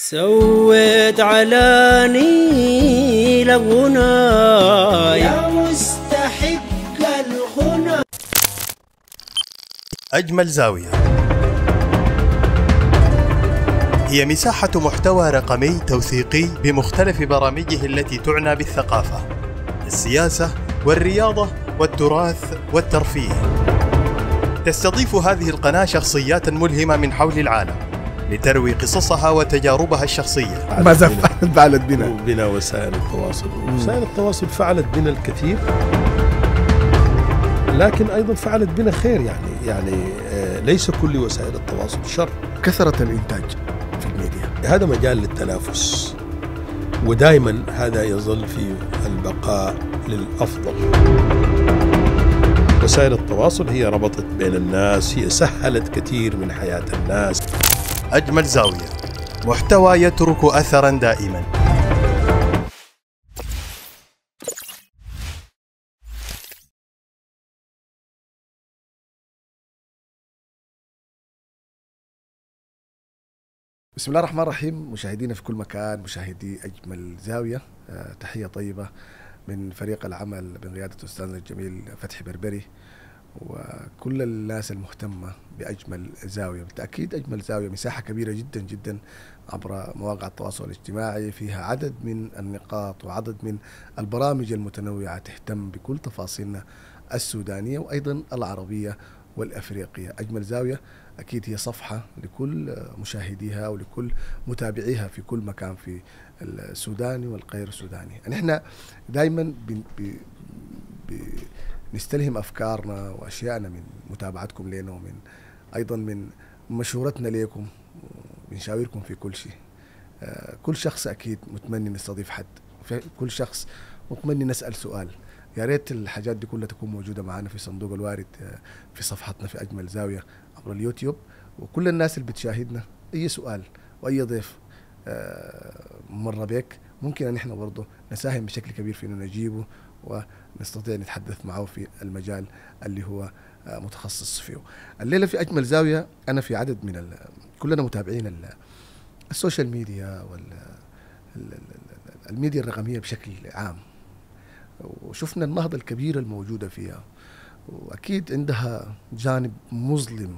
سويت على نيل يا مستحق الغنى أجمل زاوية هي مساحة محتوى رقمي توثيقي بمختلف برامجه التي تعنى بالثقافة السياسة والرياضة والتراث والترفيه تستضيف هذه القناة شخصيات ملهمة من حول العالم لتروي قصصها وتجاربها الشخصية ما ماذا فعلت بنا؟ بنا وسائل التواصل وسائل التواصل فعلت بنا الكثير لكن أيضا فعلت بنا خير يعني يعني آه، ليس كل وسائل التواصل شر كثرة الإنتاج في الميديا هذا مجال للتنافس ودائما هذا يظل في البقاء للأفضل وسائل التواصل هي ربطت بين الناس هي سهلت كثير من حياة الناس أجمل زاوية محتوى يترك أثرا دائما بسم الله الرحمن الرحيم مشاهدينا في كل مكان مشاهدي أجمل زاوية آه، تحية طيبة من فريق العمل من قياده أستاذنا الجميل فتحي بربري وكل الناس المهتمة بأجمل زاوية بالتأكيد أجمل زاوية مساحة كبيرة جدا جدا عبر مواقع التواصل الاجتماعي فيها عدد من النقاط وعدد من البرامج المتنوعة تهتم بكل تفاصيلنا السودانية وأيضا العربية والأفريقية أجمل زاوية أكيد هي صفحة لكل مشاهديها ولكل متابعيها في كل مكان في السوداني والغير السوداني يعني إحنا دائما ب... ب... ب... نستلهم افكارنا واشيائنا من متابعتكم لنا ومن ايضا من مشورتنا لكم بنشاوركم في كل شيء آه، كل شخص اكيد متمني نستضيف حد كل شخص متمني نسال سؤال يا ريت الحاجات دي كلها تكون موجوده معنا في صندوق الوارد آه، في صفحتنا في اجمل زاويه عبر اليوتيوب وكل الناس اللي بتشاهدنا اي سؤال واي ضيف آه، مر بك ممكن ان احنا برضه نساهم بشكل كبير في انه نجيبه ونستطيع نتحدث معه في المجال اللي هو آه، متخصص فيه الليله في اجمل زاويه انا في عدد من كلنا متابعين السوشيال ميديا وال الميديا الرقميه بشكل عام وشفنا النهضه الكبيره الموجوده فيها واكيد عندها جانب مظلم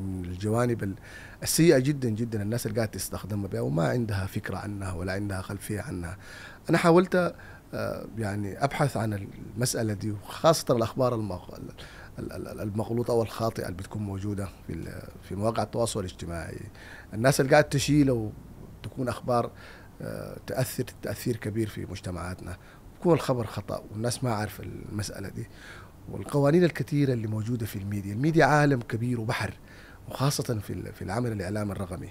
من الجوانب السيئه جدا جدا الناس اللي قاعده تستخدمها بها وما عندها فكره عنها ولا عندها خلفيه عنها انا حاولت آه، يعني ابحث عن المساله دي وخاصه الاخبار المغلوطه او الخاطئه اللي بتكون موجوده في في مواقع التواصل الاجتماعي الناس اللي قاعد تشيل تكون اخبار آه، تاثر تاثير كبير في مجتمعاتنا يكون الخبر خطا والناس ما عارفه المساله دي والقوانين الكثيره اللي موجوده في الميديا الميديا عالم كبير وبحر وخاصه في في العمل الاعلامي الرقمي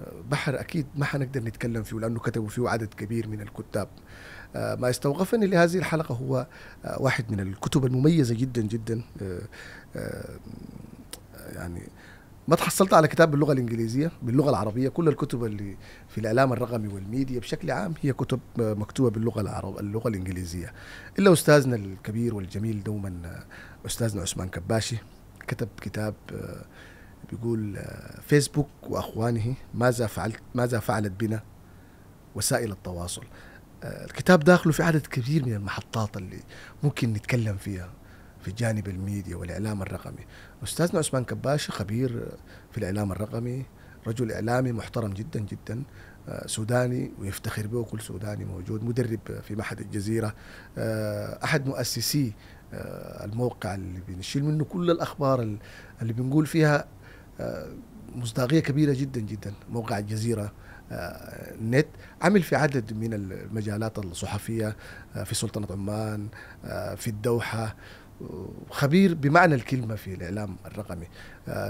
آه، بحر اكيد ما حنقدر نتكلم فيه لانه كتبوا فيه عدد كبير من الكتاب آه، ما استوقفني لهذه الحلقة هو آه، واحد من الكتب المميزة جدا جدا آه، يعني ما تحصلت على كتاب باللغه الانجليزيه باللغه العربيه كل الكتب اللي في الاعلام الرقمي والميديا بشكل عام هي كتب مكتوبه باللغه العربيه اللغه الانجليزيه الا استاذنا الكبير والجميل دوما استاذنا عثمان كباشي كتب كتاب بيقول فيسبوك واخوانه ماذا فعلت ماذا فعلت بنا وسائل التواصل آه، الكتاب داخله في عدد كبير من المحطات اللي ممكن نتكلم فيها في جانب الميديا والاعلام الرقمي استاذنا عثمان كباشي خبير في الاعلام الرقمي رجل اعلامي محترم جدا جدا آه، سوداني ويفتخر به كل سوداني موجود مدرب في معهد الجزيره آه، احد مؤسسي الموقع اللي بنشيل منه كل الاخبار اللي بنقول فيها مصداقيه كبيره جدا جدا موقع الجزيره آه، نت عمل في عدد من المجالات الصحفية آه، في سلطنة عمان آه، في الدوحة خبير بمعنى الكلمة في الإعلام الرقمي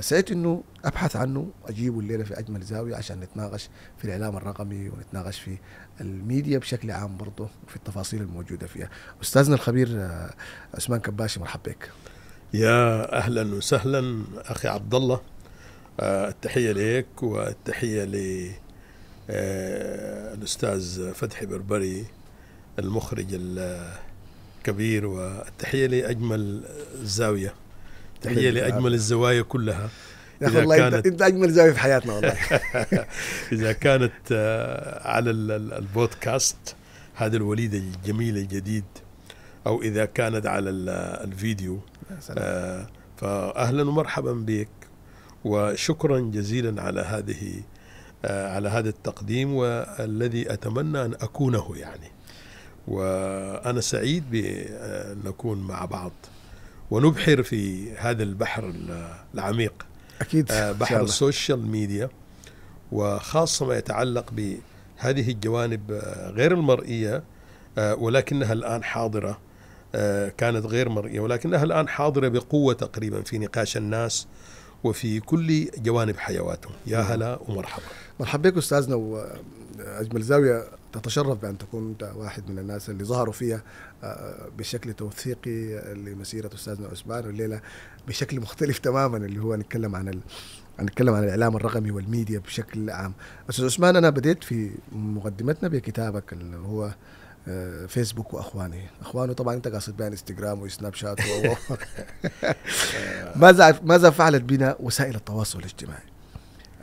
سعيت أنه أبحث عنه أجيبه الليلة في أجمل زاوية عشان نتناقش في الإعلام الرقمي ونتناقش في الميديا بشكل عام برضه في التفاصيل الموجودة فيها أستاذنا الخبير عثمان كباشي مرحب بك يا أهلا وسهلا أخي عبد الله التحية لك والتحية لي آه، الأستاذ فتحي بربري المخرج الكبير والتحية لأجمل الزاوية تحية لأجمل الزوايا كلها يا اخي والله كانت انت اجمل زاويه في حياتنا والله اذا كانت آه، على البودكاست هذا الوليد الجميل الجديد او اذا كانت على الفيديو سلام. آه، فاهلا ومرحبا بك وشكرا جزيلا على هذه آه، على هذا التقديم والذي أتمنى أن أكونه يعني وأنا سعيد بأن نكون مع بعض ونبحر في هذا البحر العميق أكيد آه، بحر السوشيال ميديا وخاصة ما يتعلق بهذه الجوانب آه، غير المرئية ولكنها الآن حاضرة كانت غير مرئية ولكنها الآن حاضرة بقوة تقريبا في نقاش الناس وفي كل جوانب حيواتهم يا هلا ومرحبا مرحبا بك أستاذنا وأجمل زاوية تتشرف بأن تكون أنت واحد من الناس اللي ظهروا فيها آه، بشكل توثيقي لمسيرة أستاذنا عثمان والليلة بشكل مختلف تماما اللي هو نتكلم عن ال... نتكلم عن الاعلام الرقمي والميديا بشكل عام استاذ عثمان انا بديت في مقدمتنا بكتابك اللي هو فيسبوك واخواني اخوانه طبعا انت قاصد بين انستغرام وسناب شات و... ماذا ماذا فعلت بنا وسائل التواصل الاجتماعي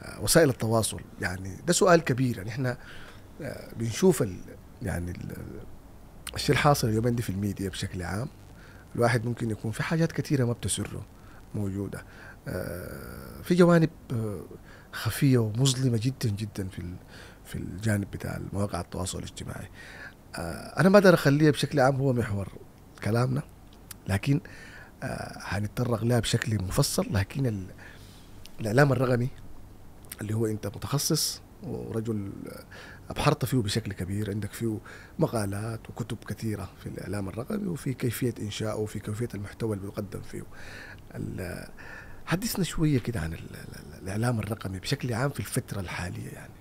آه، وسائل التواصل يعني ده سؤال كبير يعني احنا آه، بنشوف ال... يعني ال... الشيء الحاصل اليومين دي في الميديا بشكل عام الواحد ممكن يكون في حاجات كثيره ما بتسره موجوده آه، في جوانب خفيه ومظلمه جدا جدا في في الجانب بتاع مواقع التواصل الاجتماعي آه، انا ما اقدر اخليها بشكل عام هو محور كلامنا لكن آه، هنتطرق لها بشكل مفصل لكن الاعلام الرقمي اللي هو انت متخصص ورجل آه، ابحرت فيه بشكل كبير عندك فيه مقالات وكتب كثيره في الاعلام الرقمي وفي كيفيه انشائه وفي كيفيه المحتوى اللي بيقدم فيه حدثنا شويه كده عن الاعلام الرقمي بشكل عام في الفتره الحاليه يعني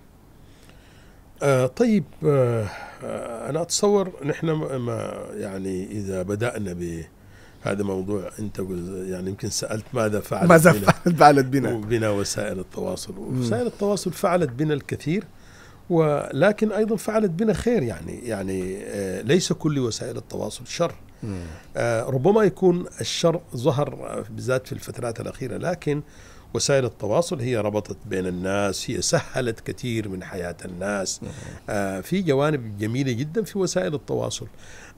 آه، طيب آه، آه، انا اتصور نحن ما يعني اذا بدانا ب هذا موضوع انت يعني يمكن سالت ماذا فعلت ماذا بنا فعلت بنا بنا وسائل التواصل وسائل التواصل فعلت بنا الكثير ولكن ايضا فعلت بنا خير يعني يعني ليس كل وسائل التواصل شر ربما يكون الشر ظهر بالذات في الفترات الاخيره لكن وسائل التواصل هي ربطت بين الناس هي سهلت كثير من حياة الناس آه في جوانب جميلة جدا في وسائل التواصل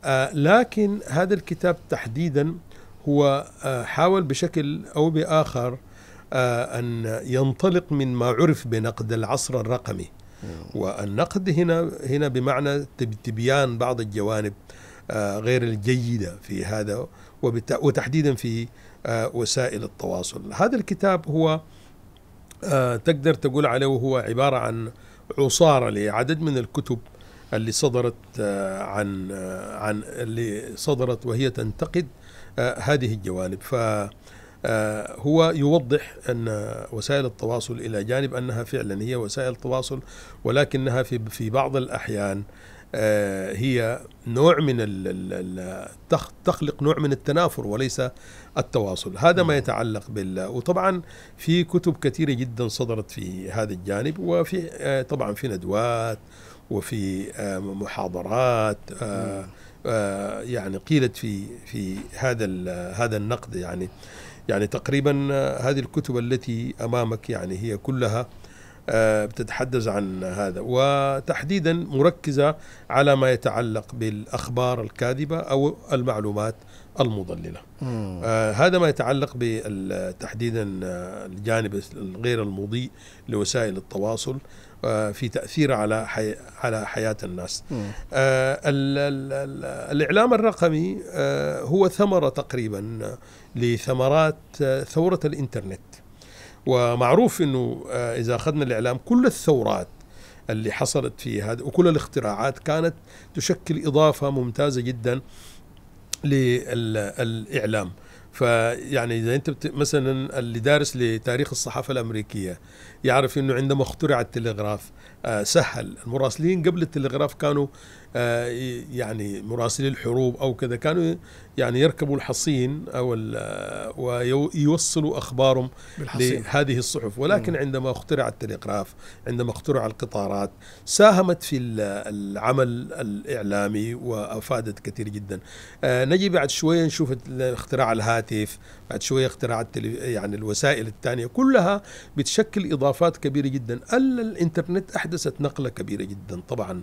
آه لكن هذا الكتاب تحديدا هو آه حاول بشكل أو بآخر آه أن ينطلق من ما عرف بنقد العصر الرقمي والنقد هنا هنا بمعنى تبيان بعض الجوانب آه، غير الجيدة في هذا وتحديدا في آه، وسائل التواصل هذا الكتاب هو آه، تقدر تقول عليه هو عبارة عن عصارة لعدد من الكتب اللي صدرت آه، عن عن اللي صدرت وهي تنتقد هذه الجوانب ف هو يوضح أن وسائل التواصل إلى جانب أنها فعلا هي وسائل تواصل ولكنها في في بعض الأحيان آه، هي نوع من تخلق نوع من التنافر وليس التواصل هذا ما يتعلق بال وطبعا في كتب كثيرة جدا صدرت في هذا الجانب وفي آه، طبعا في ندوات وفي آه، محاضرات يعني قيلت في في هذا هذا النقد يعني يعني تقريبا هذه الكتب التي امامك يعني هي كلها آه، بتتحدث عن هذا وتحديدا مركزة على ما يتعلق بالأخبار الكاذبة أو المعلومات المضللة آه هذا ما يتعلق تحديدا آه، الجانب الغير المضيء لوسائل التواصل آه في تأثير على حي على حياة الناس آه الإعلام الرقمي آه هو ثمرة تقريبا لثمرات آه، ثورة الإنترنت ومعروف انه آه، اذا اخذنا الاعلام كل الثورات اللي حصلت في هذا وكل الاختراعات كانت تشكل اضافه ممتازه جدا للاعلام فيعني اذا انت مثلا اللي دارس لتاريخ الصحافه الامريكيه يعرف انه عندما اخترع التلغراف آه، سهل المراسلين قبل التلغراف كانوا آه، يعني مراسلي الحروب او كذا كانوا يعني يركبوا الحصين او ويوصلوا اخبارهم بالحصين. لهذه الصحف ولكن م. عندما اخترع التلغراف عندما اخترع القطارات ساهمت في العمل الاعلامي وافادت كثير جدا آه، نجي بعد شويه نشوف اختراع الهاتف بعد شويه اختراع يعني الوسائل الثانيه كلها بتشكل اضافات كبيره جدا الا الانترنت احدثت نقله كبيره جدا طبعا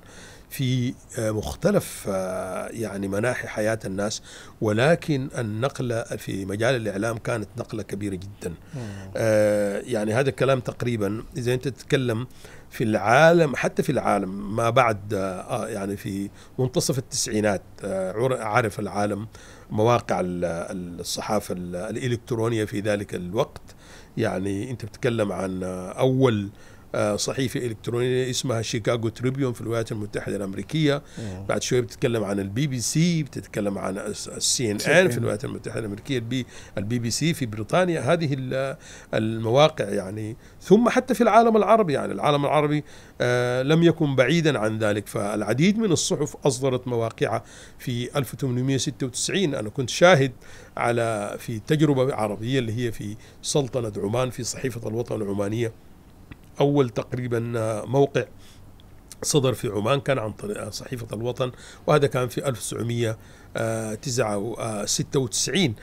في آه، مختلف آه، يعني مناحي حياة الناس ولكن النقلة في مجال الإعلام كانت نقلة كبيرة جدا آه، يعني هذا الكلام تقريبا إذا أنت تتكلم في العالم حتى في العالم ما بعد يعني في منتصف التسعينات عرف العالم مواقع الصحافة الإلكترونية في ذلك الوقت يعني أنت بتتكلم عن أول آه، صحيفه الكترونيه اسمها شيكاغو تريبيون في الولايات المتحده الامريكيه مم. بعد شويه بتتكلم عن البي بي سي بتتكلم عن السي ان ان في الولايات المتحده الامريكيه البي, البي بي سي في بريطانيا هذه المواقع يعني ثم حتى في العالم العربي يعني العالم العربي آه، لم يكن بعيدا عن ذلك فالعديد من الصحف اصدرت مواقعها في 1896 انا كنت شاهد على في تجربه عربيه اللي هي في سلطنه عمان في صحيفه الوطن العمانيه اول تقريبا موقع صدر في عمان كان عن طريق صحيفة الوطن وهذا كان في 1996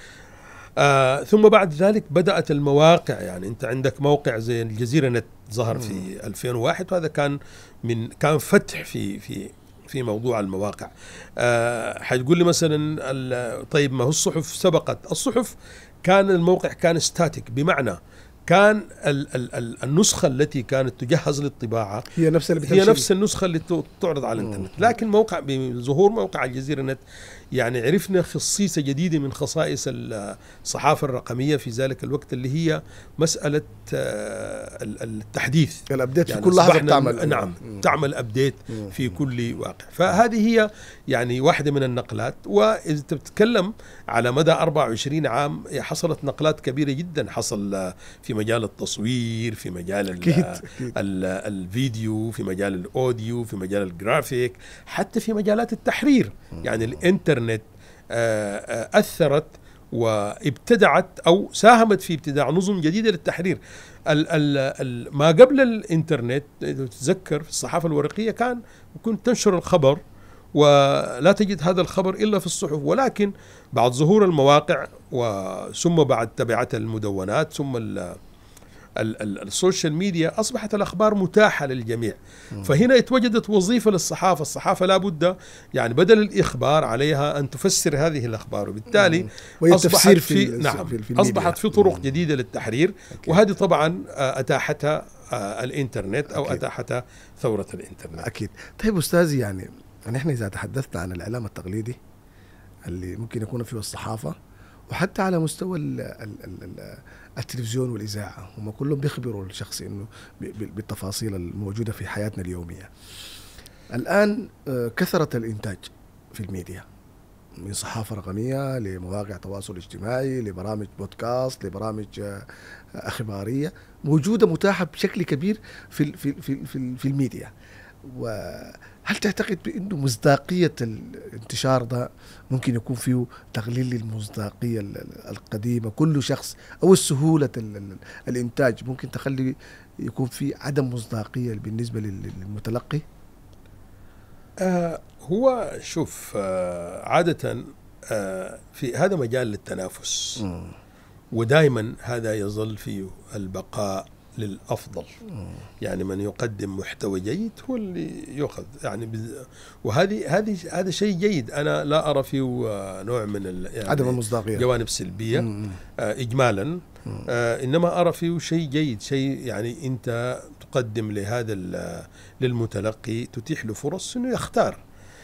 آه ثم بعد ذلك بدأت المواقع يعني أنت عندك موقع زي الجزيرة نت ظهر في 2001 وهذا كان من كان فتح في في في موضوع المواقع آه حتقول لي مثلا طيب ما هو الصحف سبقت الصحف كان الموقع كان ستاتيك بمعنى آه كان ال ال ال النسخة التي كانت تجهز للطباعة هي نفس اللي هي نفس النسخة اللي تعرض على الانترنت لكن موقع بظهور موقع الجزيرة نت يعني عرفنا خصيصة جديدة من خصائص الصحافة الرقمية في ذلك الوقت اللي هي مسألة آه، التحديث الابديت يعني في يعني كل لحظة نعم، تعمل نعم م. تعمل ابديت في كل واقع فهذه هي يعني واحدة من النقلات وإذا تتكلم على مدى 24 عام حصلت نقلات كبيرة جدا حصل آه، في مجال التصوير في مجال أكيد. أكيد. الفيديو في مجال الأوديو في مجال الجرافيك حتى في مجالات التحرير يعني الانتر الانترنت آه، آه، اثرت وابتدعت او ساهمت في ابتداع نظم جديده للتحرير ال ال ما قبل الانترنت اذا تتذكر في الصحافه الورقيه كان كنت تنشر الخبر ولا تجد هذا الخبر الا في الصحف ولكن بعد ظهور المواقع وثم بعد تبعتها المدونات ثم السوشيال ميديا أصبحت الأخبار متاحة للجميع فهنا اتوجدت وظيفة للصحافة الصحافة لابد يعني بدل الإخبار عليها أن تفسر هذه الأخبار وبالتالي نعم. أصبحت في, في نعم في أصبحت في طرق نعم. جديدة للتحرير وهذه طبعا آه، أتاحتها آه، الإنترنت أو أتاحتها ثورة الإنترنت أكيد طيب أستاذي يعني نحن إذا تحدثنا عن الإعلام التقليدي اللي ممكن يكون فيه الصحافة وحتى على مستوى الـ الـ الـ التلفزيون والاذاعه هم كلهم بيخبروا الشخص انه بالتفاصيل الموجوده في حياتنا اليوميه الان آه، كثره الانتاج في الميديا من صحافه رقميه لمواقع تواصل اجتماعي لبرامج بودكاست لبرامج آه، اخباريه موجوده متاحه بشكل كبير في في في في الميديا و هل تعتقد بانه مصداقيه الانتشار ده ممكن يكون فيه تقليل للمصداقيه القديمه كل شخص او سهوله الانتاج ممكن تخلي يكون في عدم مصداقيه بالنسبه للمتلقي آه هو شوف آه عاده آه في هذا مجال للتنافس م. ودائما هذا يظل فيه البقاء للافضل يعني من يقدم محتوى جيد هو اللي يؤخذ يعني بز... وهذه هذه هذا شيء جيد انا لا ارى فيه نوع من ال... يعني عدم المصداقيه جوانب سلبيه آه اجمالا آه انما ارى فيه شيء جيد شيء يعني انت تقدم لهذا للمتلقي تتيح له فرص انه يختار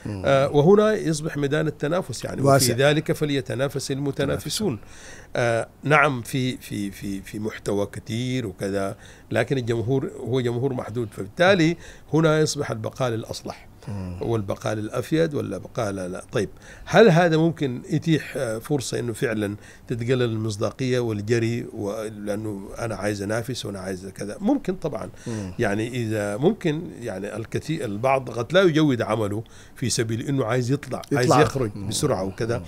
آه وهنا يصبح ميدان التنافس يعني واسع. وفي ذلك فليتنافس المتنافسون آه نعم في في في في محتوى كثير وكذا لكن الجمهور هو جمهور محدود فبالتالي هنا يصبح البقاء للاصلح والبقاله الافيد بقاله لا طيب هل هذا ممكن يتيح آه، فرصه انه فعلا تتقلل المصداقيه والجري لانه انا عايز انافس وانا عايز كذا ممكن طبعا مم. يعني اذا ممكن يعني الكثير البعض قد لا يجود عمله في سبيل انه عايز يطلع, يطلع. عايز يخرج مم. بسرعه وكذا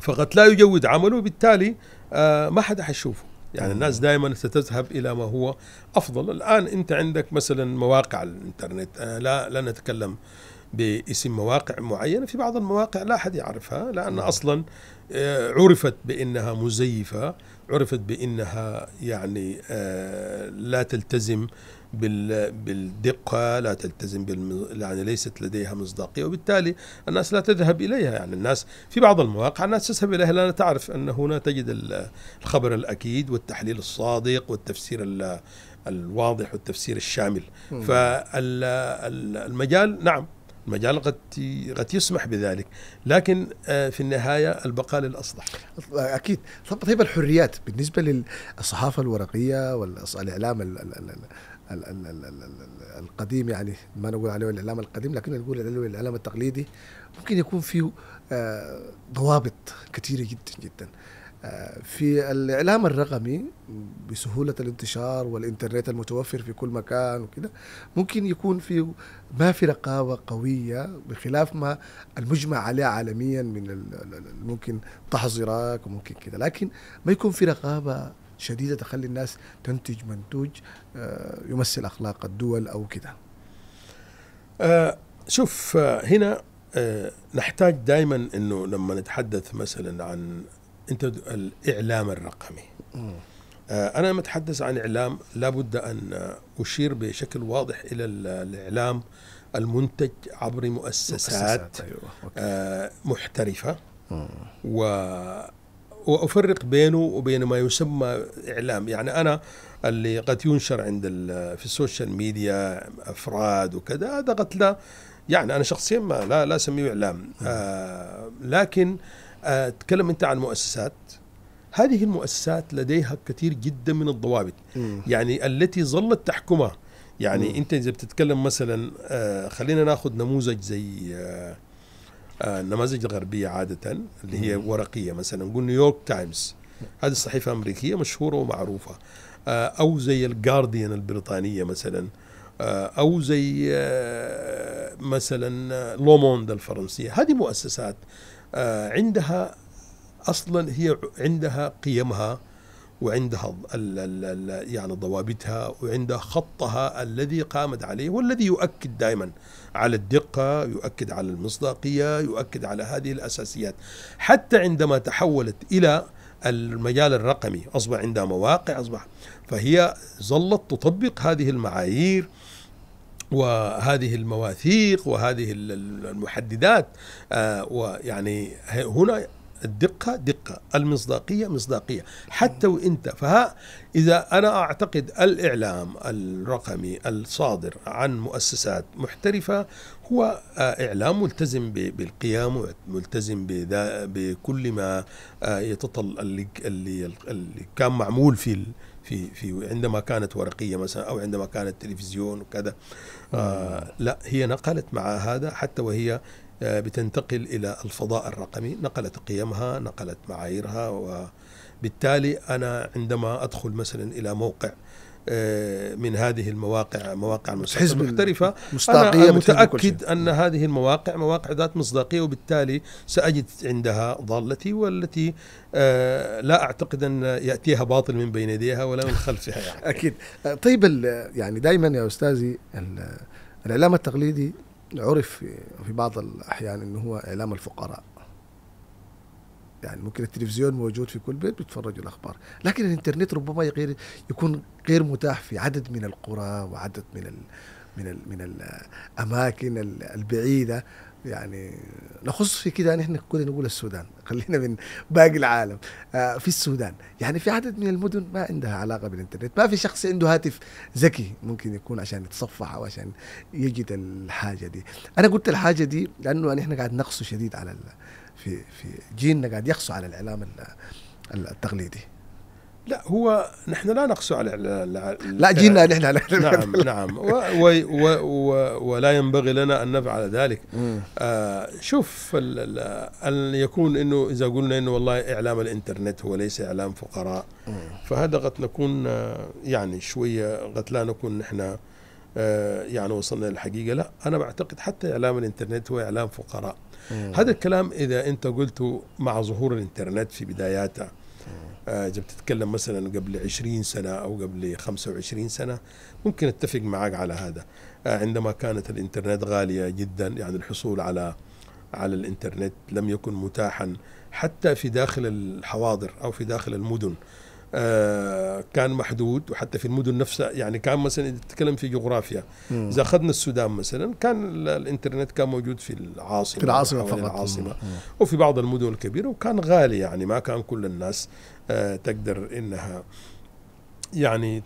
فقد لا يجود عمله بالتالي آه ما حدا حيشوفه يعني الناس دائما ستذهب الى ما هو افضل الان انت عندك مثلا مواقع الانترنت أنا آه، لا لا نتكلم باسم مواقع معينه في بعض المواقع لا احد يعرفها لان اصلا آه، عرفت بانها مزيفه عرفت بانها يعني آه، لا تلتزم بالدقه لا تلتزم بال يعني ليست لديها مصداقيه وبالتالي الناس لا تذهب اليها يعني الناس في بعض المواقع الناس تذهب اليها لانها تعرف ان هنا تجد الخبر الاكيد والتحليل الصادق والتفسير الواضح والتفسير الشامل فالمجال نعم المجال قد قد يسمح بذلك لكن آه، في النهايه البقاء للاصلح اكيد طيب الحريات بالنسبه للصحافه الورقيه والاعلام القديم يعني ما نقول عليه الاعلام القديم لكن نقول عليه الاعلام التقليدي ممكن يكون فيه آه، ضوابط كثيره جدا جدا آه، في الاعلام الرقمي بسهوله الانتشار والانترنت المتوفر في كل مكان وكذا ممكن يكون في ما في رقابه قويه بخلاف ما المجمع عليه عالميا من ممكن تحظيرك وممكن كذا لكن ما يكون في رقابه شديده تخلي الناس تنتج منتوج آه، يمثل اخلاق الدول او كده. آه، شوف آه، هنا نحتاج دائما انه لما نتحدث مثلا عن انت الاعلام الرقمي انا متحدث عن اعلام لابد ان اشير بشكل واضح الى الاعلام المنتج عبر مؤسسات, مؤسسات أيوة. محترفه مم. و وافرق بينه وبين ما يسمى اعلام يعني انا اللي قد ينشر عند في السوشيال ميديا افراد وكذا هذا قد لا يعني انا شخصيا ما لا لا اسميه اعلام آه لكن آه تكلم انت عن مؤسسات هذه المؤسسات لديها كثير جدا من الضوابط م. يعني التي ظلت تحكمها يعني م. انت اذا بتتكلم مثلا آه خلينا ناخذ نموذج زي آه النماذج آه، الغربيه عاده اللي هي ورقيه مثلا نقول نيويورك تايمز نعم. هذه الصحيفة امريكيه مشهوره ومعروفه آه، او زي الجارديان البريطانيه مثلا آه، او زي مثلا لوموند الفرنسيه هذه مؤسسات عندها اصلا هي عندها قيمها وعندها يعني ضوابطها وعندها خطها الذي قامت عليه والذي يؤكد دائما على الدقة يؤكد على المصداقية يؤكد على هذه الأساسيات حتى عندما تحولت إلى المجال الرقمي أصبح عندها مواقع أصبح فهي ظلت تطبق هذه المعايير وهذه المواثيق وهذه المحددات آه، ويعني هنا الدقة دقة المصداقية مصداقية حتى وانت فها إذا أنا أعتقد الإعلام الرقمي الصادر عن مؤسسات محترفة هو آه، إعلام ملتزم بالقيام ملتزم بكل ما آه، يتطل اللي, اللي كان معمول في في في عندما كانت ورقيه مثلا او عندما كانت تلفزيون وكذا آه لا هي نقلت مع هذا حتى وهي آه، بتنتقل إلى الفضاء الرقمي نقلت قيمها نقلت معاييرها وبالتالي أنا عندما أدخل مثلا إلى موقع آه، من هذه المواقع مواقع حزب المحترفة أنا متأكد أن هذه المواقع مواقع ذات مصداقية وبالتالي سأجد عندها ضالتي والتي آه، لا أعتقد أن يأتيها باطل من بين يديها ولا من خلفها يعني. أكيد طيب يعني دائما يا أستاذي الإعلام التقليدي عرف في بعض الأحيان أنه هو إعلام الفقراء يعني ممكن التلفزيون موجود في كل بيت بيتفرجوا الاخبار لكن الانترنت ربما غير يكون غير متاح في عدد من القرى وعدد من الـ من الـ من الاماكن البعيده يعني نخص في كده نحن كنا نقول السودان خلينا من باقي العالم آه في السودان يعني في عدد من المدن ما عندها علاقه بالانترنت ما في شخص عنده هاتف ذكي ممكن يكون عشان يتصفح او عشان يجد الحاجه دي انا قلت الحاجه دي لانه نحن قاعد نقص شديد على في في جيلنا قاعد يقص على الاعلام التقليدي لا هو نحن لا نقسو على لا جينا نحن على نعم نعم و و و ولا ينبغي لنا ان نفعل ذلك آه شوف ان يكون انه اذا قلنا انه والله اعلام الانترنت هو ليس اعلام فقراء فهذا قد نكون آه، يعني شويه قد لا نكون نحن آه يعني وصلنا للحقيقه لا انا بعتقد حتى اعلام الانترنت هو اعلام فقراء هذا الكلام اذا انت قلته مع ظهور الانترنت في بداياته اذا آه، بتتكلم مثلا قبل 20 سنه او قبل 25 سنه ممكن اتفق معك على هذا آه، عندما كانت الانترنت غاليه جدا يعني الحصول على على الانترنت لم يكن متاحا حتى في داخل الحواضر او في داخل المدن آه، كان محدود وحتى في المدن نفسها يعني كان مثلا اذا تتكلم في جغرافيا اذا اخذنا السودان مثلا كان الانترنت كان موجود في العاصمه في العاصمه فقط العاصمه مم. وفي بعض المدن الكبيره وكان غالي يعني ما كان كل الناس آه، تقدر انها يعني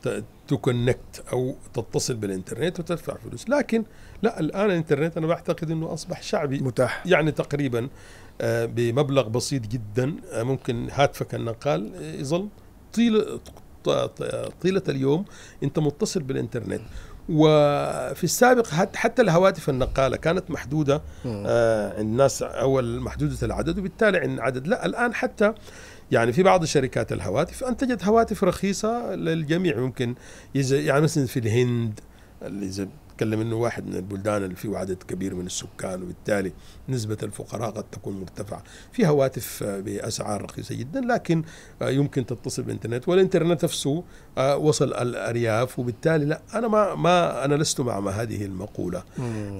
تكونكت او تتصل بالانترنت وتدفع فلوس لكن لا الان الانترنت انا بعتقد انه اصبح شعبي متاح يعني تقريبا آه، بمبلغ بسيط جدا آه، ممكن هاتفك النقال يظل طيله طيله اليوم انت متصل بالانترنت وفي السابق حتى الهواتف النقاله كانت محدوده عند الناس اول محدوده العدد وبالتالي عن عدد لا الان حتى يعني في بعض الشركات الهواتف انتجت هواتف رخيصه للجميع ممكن يعني مثلا في الهند اللي اذا تكلم انه واحد من البلدان اللي فيه عدد كبير من السكان وبالتالي نسبه الفقراء قد تكون مرتفعه، في هواتف باسعار رخيصه جدا لكن يمكن تتصل بالانترنت والانترنت نفسه آه، وصل الارياف وبالتالي لا انا ما ما انا لست مع ما هذه المقوله.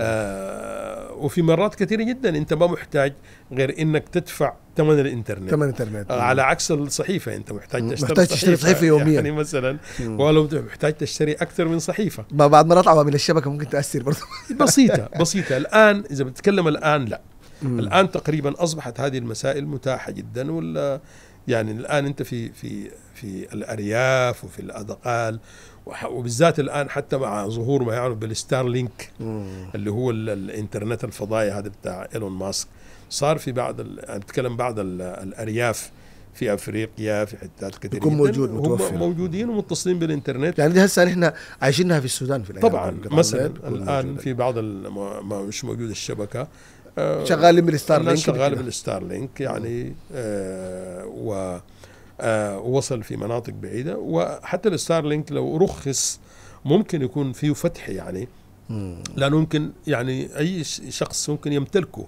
آه وفي مرات كثيره جدا انت ما محتاج غير انك تدفع ثمن الانترنت ثمن الانترنت آه، على عكس الصحيفه انت محتاج تشتري محتاج تشتري صحيفه, صحيفة يوميا يعني مثلا ولو محتاج تشتري اكثر من صحيفه ما بعد مرات عوامل الشبكه ممكن تاثر برضه بسيطه بسيطه الان اذا بتتكلم الان لا مم. الان تقريبا اصبحت هذه المسائل متاحه جدا ولا يعني الان انت في في في الارياف وفي الاذقال وبالذات الان حتى مع ظهور ما يعرف بالستار لينك اللي هو الانترنت الفضائي هذا بتاع ايلون ماسك صار في بعض يعني بتكلم بعض الارياف في افريقيا في حتات كثيره بيكون موجود متوفر هم موجودين ومتصلين بالانترنت يعني هسه نحن عايشينها في السودان في طبعا مثلا الان موجودة. في بعض ما مش موجود الشبكه آه، شغالين بالستار لينك شغالين بالستار لينك يعني آه و آه، وصل في مناطق بعيده وحتى الستار لينك لو رخص ممكن يكون فيه فتح يعني لانه ممكن يعني اي شخص ممكن يمتلكه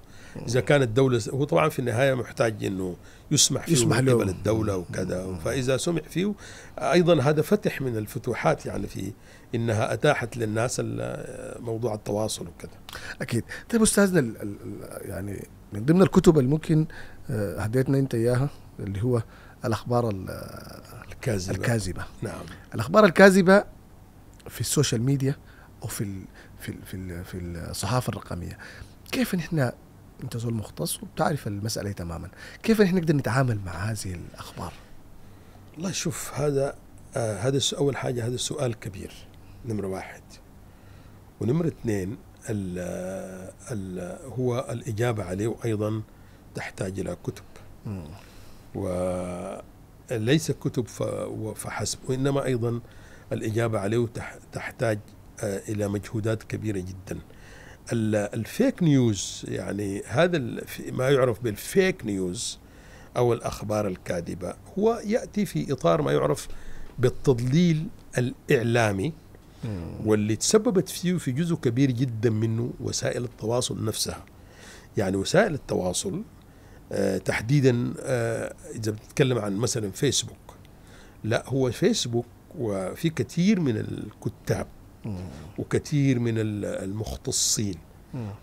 اذا كانت الدوله هو طبعا في النهايه محتاج انه يسمح فيه يسمح من قبل الدوله وكذا فاذا سمح فيه ايضا هذا فتح من الفتوحات يعني في انها اتاحت للناس موضوع التواصل وكذا اكيد طيب استاذنا يعني من ضمن الكتب اللي ممكن آه، هديتنا انت اياها اللي هو الاخبار الكاذبه الكاذبه نعم الاخبار الكاذبه في السوشيال ميديا وفي ال في في, في الصحافه الرقميه كيف نحن انت زول مختص وبتعرف المساله تماما كيف نحن نقدر نتعامل مع هذه الاخبار والله شوف هذا آه هذا اول حاجه هذا السؤال كبير نمره واحد ونمره اثنين ال آه، ال هو الاجابه عليه ايضا تحتاج الى كتب وليس كتب فحسب وإنما أيضا الإجابة عليه تحتاج آه، إلى مجهودات كبيرة جدا الفيك نيوز يعني هذا ما يعرف بالفيك نيوز أو الأخبار الكاذبة هو يأتي في إطار ما يعرف بالتضليل الإعلامي واللي تسببت فيه في جزء كبير جدا منه وسائل التواصل نفسها يعني وسائل التواصل آه، تحديدا آه، اذا بتتكلم عن مثلا فيسبوك لا هو فيسبوك وفي كثير من الكتاب وكثير من المختصين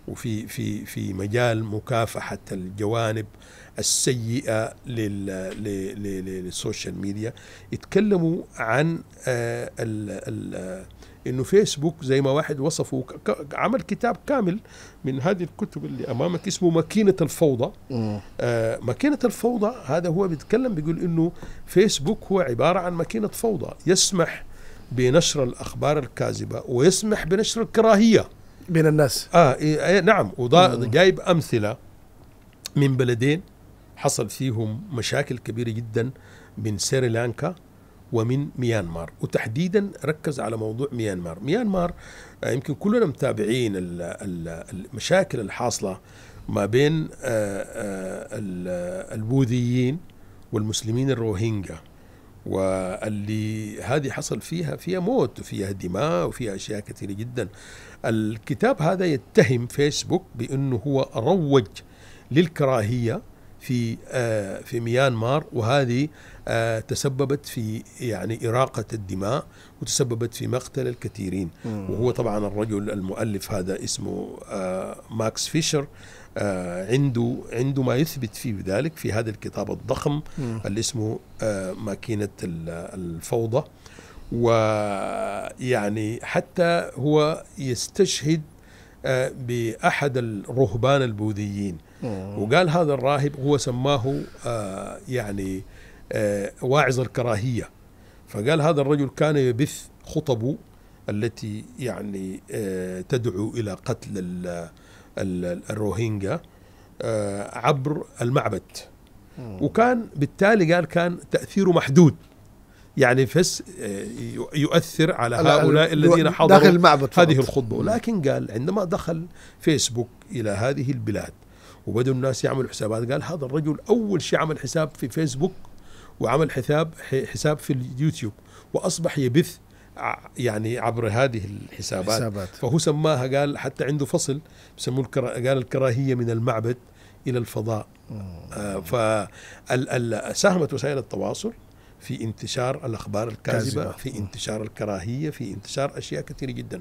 وفي في في مجال مكافحه الجوانب السيئه للسوشيال ميديا يتكلموا عن آه، انه فيسبوك زي ما واحد وصفه عمل كتاب كامل من هذه الكتب اللي امامك اسمه ماكينه الفوضى آه ماكينه الفوضى هذا هو بيتكلم بيقول انه فيسبوك هو عباره عن ماكينه فوضى يسمح بنشر الاخبار الكاذبه ويسمح بنشر الكراهيه بين الناس اه, نعم وجايب امثله من بلدين حصل فيهم مشاكل كبيره جدا من سريلانكا ومن ميانمار وتحديدا ركز على موضوع ميانمار ميانمار آه، يمكن كلنا متابعين المشاكل الحاصلة ما بين آه، آه، البوذيين والمسلمين الروهينجا واللي هذه حصل فيها فيها موت وفيها دماء وفيها اشياء كثيره جدا. الكتاب هذا يتهم فيسبوك بانه هو روج للكراهيه في في ميانمار وهذه آه، تسببت في يعني إراقة الدماء وتسببت في مقتل الكثيرين وهو طبعا الرجل المؤلف هذا اسمه آه، ماكس فيشر آه، عنده عنده ما يثبت فيه ذلك في هذا الكتاب الضخم اللي اسمه ماكينة الفوضى ويعني حتى هو يستشهد بأحد الرهبان البوذيين وقال هذا الراهب هو سماه يعني آه، واعظ الكراهية فقال هذا الرجل كان يبث خطبه التي يعني آه، تدعو إلى قتل الروهينجا آه، عبر المعبد وكان بالتالي قال كان تأثيره محدود يعني فس يؤثر على هؤلاء الذين حضروا داخل المعبد هذه الخطبة ولكن قال عندما دخل فيسبوك إلى هذه البلاد وبدوا الناس يعملوا حسابات قال هذا الرجل أول شيء عمل حساب في فيسبوك وعمل حساب حساب في اليوتيوب واصبح يبث يعني عبر هذه الحسابات حسابات. فهو سماها قال حتى عنده فصل بسموه قال الكراهيه من المعبد الى الفضاء آه ساهمت وسائل التواصل في انتشار الاخبار الكاذبه كاذبة. في انتشار الكراهيه في انتشار اشياء كثيره جدا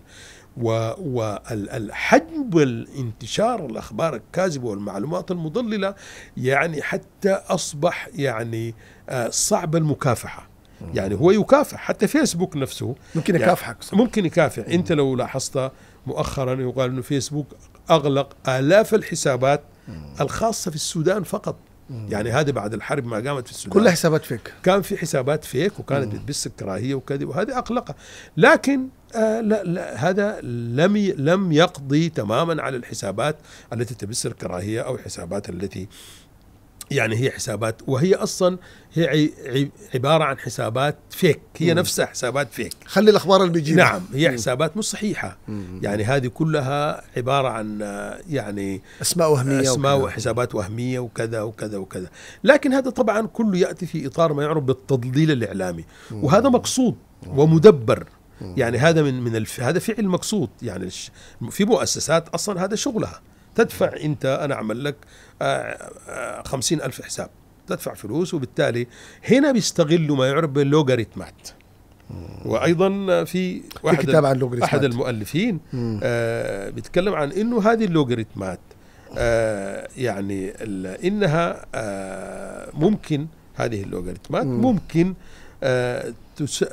والحجم الانتشار الاخبار الكاذبه والمعلومات المضلله يعني حتى اصبح يعني صعب المكافحه يعني هو يكافح حتى فيسبوك نفسه ممكن يعني يكافحك صح. ممكن يكافح انت لو لاحظت مؤخرا يقال انه فيسبوك اغلق الاف الحسابات الخاصه في السودان فقط يعني هذا بعد الحرب ما قامت في السودان كلها حسابات فيك كان في حسابات فيك وكانت بتبث الكراهيه وكذا وهذه اغلقها لكن آه لا لا هذا لم لم يقضي تماما على الحسابات التي تبث الكراهيه او الحسابات التي يعني هي حسابات وهي اصلا هي عباره عن حسابات فيك هي مم. نفسها حسابات فيك خلي الاخبار اللي بيجيبها نعم هي مم. حسابات مش صحيحه يعني هذه كلها عباره عن يعني اسماء وهميه اسماء وحسابات وهميه وكذا وكذا وكذا لكن هذا طبعا كله ياتي في اطار ما يعرف بالتضليل الاعلامي وهذا مقصود ومدبر يعني هذا من من الف... هذا فعل مقصود يعني في مؤسسات اصلا هذا شغلها تدفع انت انا اعمل لك آه، آه، خمسين الف حساب تدفع فلوس وبالتالي هنا بيستغلوا ما يعرف باللوغاريتمات وايضا في واحد في كتاب عن احد المؤلفين آه بيتكلم عن انه هذه اللوغاريتمات آه يعني انها آه ممكن هذه اللوغاريتمات ممكن آه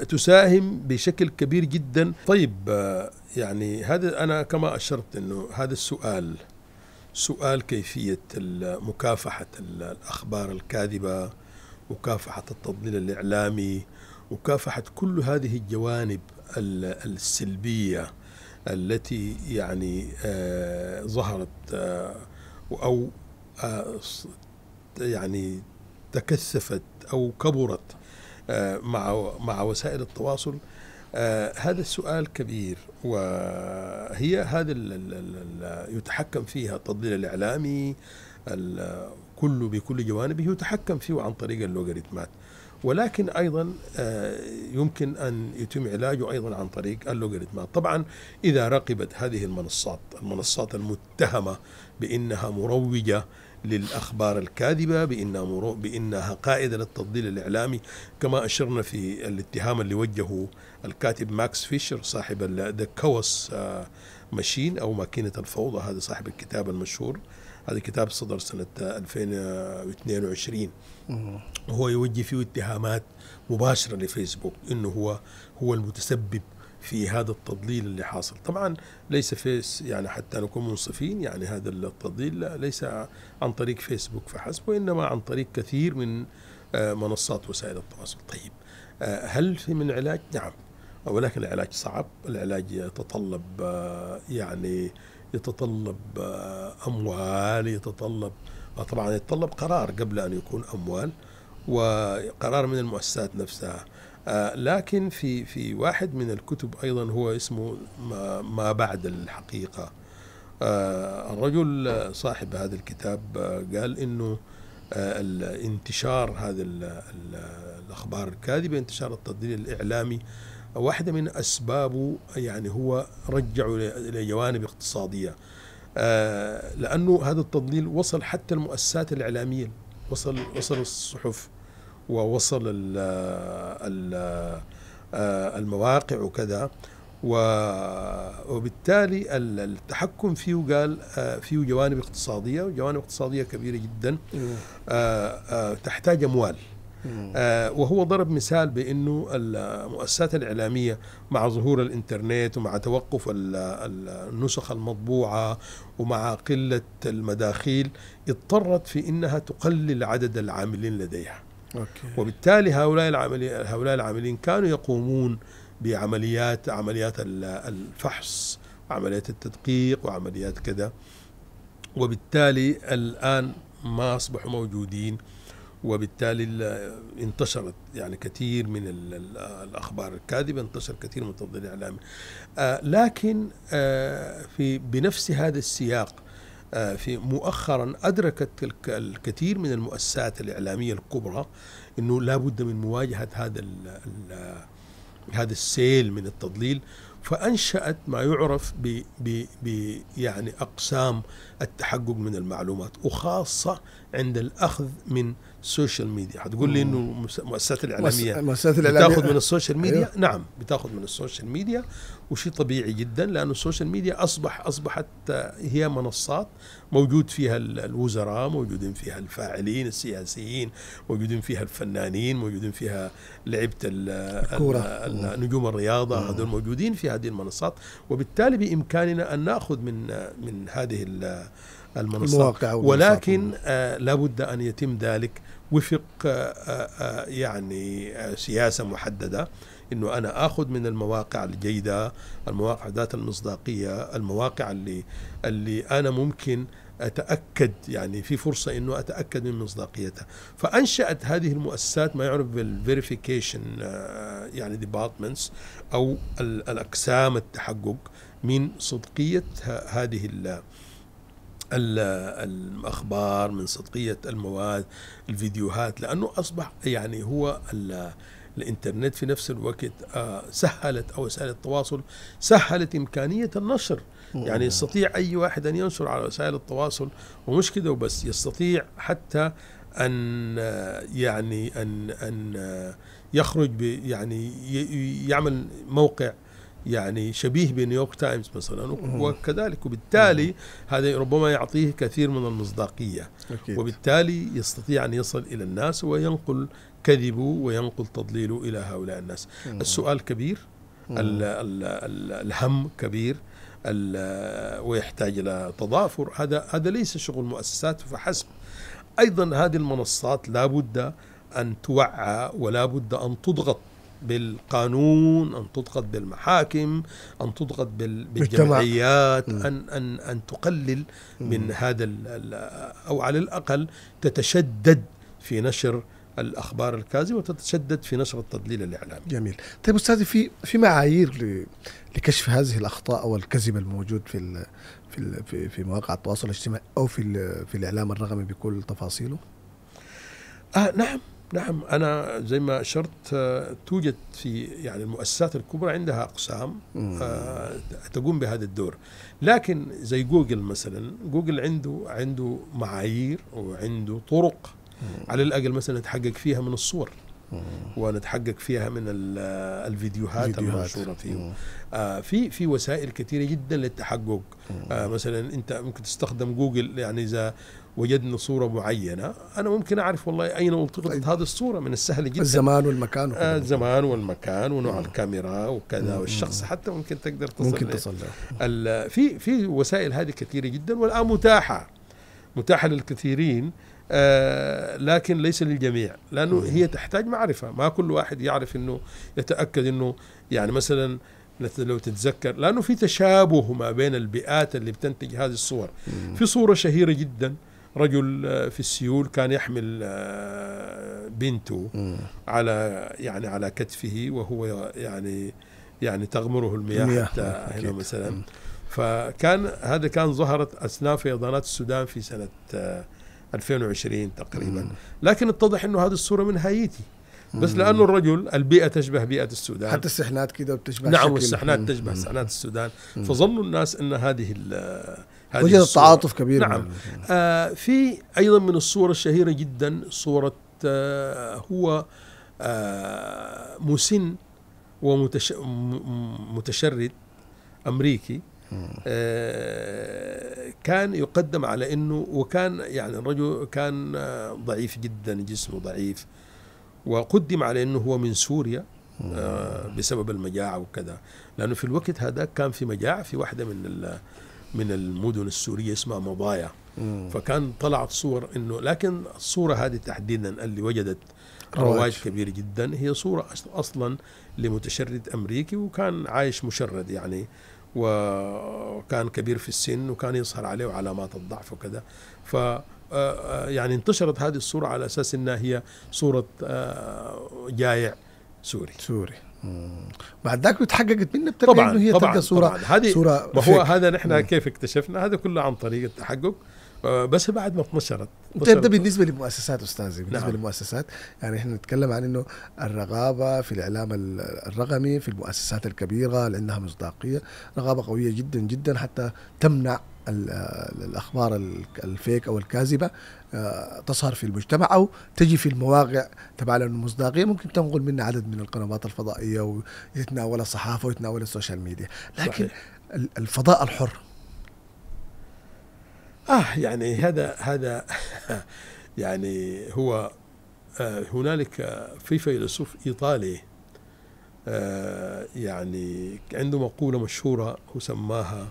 تساهم بشكل كبير جدا طيب آه يعني هذا انا كما اشرت انه هذا السؤال سؤال كيفية مكافحة الأخبار الكاذبة مكافحة التضليل الإعلامي مكافحة كل هذه الجوانب السلبية التي يعني آه، ظهرت آه، أو آه، يعني تكثفت أو كبرت مع مع وسائل التواصل آه هذا السؤال كبير وهي هذا ال ال يتحكم فيها التضليل الإعلامي كله بكل جوانبه يتحكم فيه عن طريق اللوغاريتمات ولكن ايضا آه، يمكن ان يتم علاجه ايضا عن طريق اللوغاريتمات طبعا اذا راقبت هذه المنصات المنصات المتهمه بانها مروجه للأخبار الكاذبة بإنها, مرو بإنها قائدة للتضليل الإعلامي كما أشرنا في الاتهام اللي وجهه الكاتب ماكس فيشر صاحب ذا كوس آه، ماشين أو ماكينة الفوضى هذا صاحب الكتاب المشهور هذا كتاب صدر سنة 2022 آه، وهو يوجه فيه اتهامات مباشرة لفيسبوك إنه هو هو المتسبب في هذا التضليل اللي حاصل طبعا ليس فيس يعني حتى نكون منصفين يعني هذا التضليل ليس عن طريق فيسبوك فحسب وإنما عن طريق كثير من آه، منصات وسائل التواصل طيب آه، هل في من علاج نعم ولكن العلاج صعب العلاج يتطلب آه، يعني يتطلب أموال يتطلب طبعا يتطلب قرار قبل أن يكون أموال وقرار من المؤسسات نفسها آه، لكن في في واحد من الكتب ايضا هو اسمه ما, بعد الحقيقه آه، الرجل صاحب هذا الكتاب آه، قال انه انتشار هذا الاخبار الكاذبه انتشار التضليل الاعلامي واحده من اسبابه يعني هو رجعه لجوانب اقتصاديه لانه هذا التضليل وصل حتى المؤسسات الاعلاميه وصل وصل الصحف ووصل ال ال آه، المواقع وكذا وبالتالي التحكم فيه قال آه، فيه جوانب اقتصادية وجوانب اقتصادية كبيرة جدا آه، تحتاج أموال وهو ضرب مثال بأنه المؤسسات الإعلامية مع ظهور الإنترنت ومع توقف النسخ المطبوعة ومع قلة المداخيل اضطرت في أنها تقلل عدد العاملين لديها أوكي. وبالتالي هؤلاء العاملين هؤلاء العاملين كانوا يقومون بعمليات عمليات الفحص وعمليات التدقيق وعمليات كذا وبالتالي الآن ما أصبحوا موجودين وبالتالي انتشرت يعني كثير من الأخبار الكاذبة انتشر كثير من التضليل الإعلامي آه، لكن آه، في بنفس هذا السياق آه، في مؤخرا أدركت الكثير من المؤسسات الإعلامية الكبرى أنه لابد من مواجهة هذا هذا السيل من التضليل فانشات ما يعرف ب ب ب يعني اقسام التحقق من المعلومات وخاصه عند الاخذ من السوشيال ميديا هتقول لي انه المؤسسات الاعلاميه المؤسسات الاعلاميه بتاخذ من السوشيال أيوه. ميديا أيوه. نعم بتاخذ من السوشيال ميديا وشيء طبيعي جدا لانه السوشيال ميديا اصبح اصبحت هي منصات موجود فيها الوزراء موجودين فيها الفاعلين السياسيين موجودين فيها الفنانين موجودين فيها لعبه الكوره نجوم الرياضه هذول موجودين في هذه المنصات وبالتالي بامكاننا ان ناخذ من من هذه المنصات ولكن آه لابد أن يتم ذلك وفق آه, آه، يعني آه، سياسة محددة انه انا اخذ من المواقع الجيده المواقع ذات المصداقيه المواقع اللي اللي انا ممكن اتاكد يعني في فرصه انه اتاكد من مصداقيتها فانشات هذه المؤسسات ما يعرف بالفيريفيكيشن آه، يعني ديبارتمنتس او الاقسام التحقق من صدقيه هذه الأخبار من صدقية المواد الفيديوهات لأنه أصبح يعني هو الإنترنت في نفس الوقت آه، سهلت أو وسائل التواصل سهلت إمكانية النشر يعني يستطيع أي واحد أن ينشر على وسائل التواصل ومش كده وبس يستطيع حتى أن آه، يعني أن أن آه، يخرج يعني يعمل موقع يعني شبيه بنيويورك تايمز مثلا وكذلك وبالتالي هذا ربما يعطيه كثير من المصداقية أكيد. وبالتالي يستطيع أن يصل إلى الناس وينقل كذبه وينقل تضليله إلى هؤلاء الناس السؤال كبير ال ال الـ الهم كبير ويحتاج إلى تضافر هذا هذا ليس شغل مؤسسات فحسب أيضا هذه المنصات لابد أن توعى ولا بد أن تضغط بالقانون أن تضغط بالمحاكم أن تضغط بالجمعيات أن, أن, أن تقلل من هذا أو على الأقل تتشدد في نشر الاخبار الكاذبه وتتشدد في نشر التضليل الاعلامي. جميل. طيب استاذي في في معايير لكشف هذه الاخطاء او الكذب الموجود في في, في مواقع التواصل الاجتماعي او في في الاعلام الرقمي بكل تفاصيله؟ آه نعم نعم أنا زي ما أشرت آه، توجد في يعني المؤسسات الكبرى عندها أقسام آه، تقوم بهذا الدور لكن زي جوجل مثلا جوجل عنده عنده معايير وعنده طرق على الأقل مثلا نتحقق فيها من الصور ونتحقق فيها من آه، الفيديوهات المنشوره فيه آه في في وسائل كثيره جدا للتحقق آه مثلا انت ممكن تستخدم جوجل يعني اذا وجدنا صورة معينة أنا ممكن أعرف والله أين التقطت طيب. هذه الصورة من السهل جدا الزمان والمكان آه الزمان والمكان ونوع مم. نعم. الكاميرا وكذا مم. نعم. والشخص حتى ممكن تقدر تصل ممكن تصل في في وسائل هذه كثيرة جدا والآن متاحة متاحة للكثيرين آه لكن ليس للجميع لأنه مم. نعم. هي تحتاج معرفة ما كل واحد يعرف أنه يتأكد أنه يعني مثلا لو تتذكر لانه في تشابه ما بين البيئات اللي بتنتج هذه الصور مم. في صوره شهيره جدا رجل آه، في السيول كان يحمل آه، بنته على يعني على كتفه وهو يعني يعني تغمره المياه, المياه حتى آه، هنا مثلا فكان هذا كان ظهرت اثناء فيضانات السودان في سنه 2020 تقريبا لكن اتضح انه هذه الصوره من هايتي بس لانه الرجل البيئه تشبه بيئه السودان حتى السحنات كده بتشبه نعم السحنات تشبه سحنات السودان فظنوا الناس ان هذه وجد التعاطف كبير نعم آه في ايضا من الصور الشهيره جدا صوره آه هو آه مسن ومتشرد امريكي آه كان يقدم على انه وكان يعني الرجل كان آه ضعيف جدا جسمه ضعيف وقدم على انه هو من سوريا آه بسبب المجاعه وكذا لانه في الوقت هذا كان في مجاعه في واحده من من المدن السورية اسمها مضايا فكان طلعت صور انه لكن الصورة هذه تحديدا اللي وجدت رواج كبير جدا هي صورة اصلا لمتشرد امريكي وكان عايش مشرد يعني وكان كبير في السن وكان يظهر عليه علامات الضعف وكذا ف آه، آه، يعني انتشرت هذه الصورة على أساس أنها هي صورة آه، جائع سوري سوري بعد ذاك بتحققت منه بتلقى طبعا انه هي طبعا تلقى صوره طبعا هذه صوره ما هو هذا نحن كيف اكتشفنا هذا كله عن طريق التحقق آه، بس بعد ما اتنشرت ده بالنسبه للمؤسسات استاذي بالنسبه نعم. للمؤسسات يعني احنا نتكلم عن انه الرغابه في الاعلام الرقمي في المؤسسات الكبيره اللي عندها مصداقيه رغابه قويه جدا جدا حتى تمنع الاخبار الفيك او الكاذبه آه، تظهر في المجتمع او تجي في المواقع تبع المصداقيه ممكن تنقل منها عدد من القنوات الفضائيه ويتناولها الصحافه ويتناولها السوشيال ميديا لكن صحيح. الفضاء الحر اه يعني هذا هذا يعني هو آه، هنالك في فيلسوف ايطالي آه، يعني عنده مقوله مشهوره وسماها سماها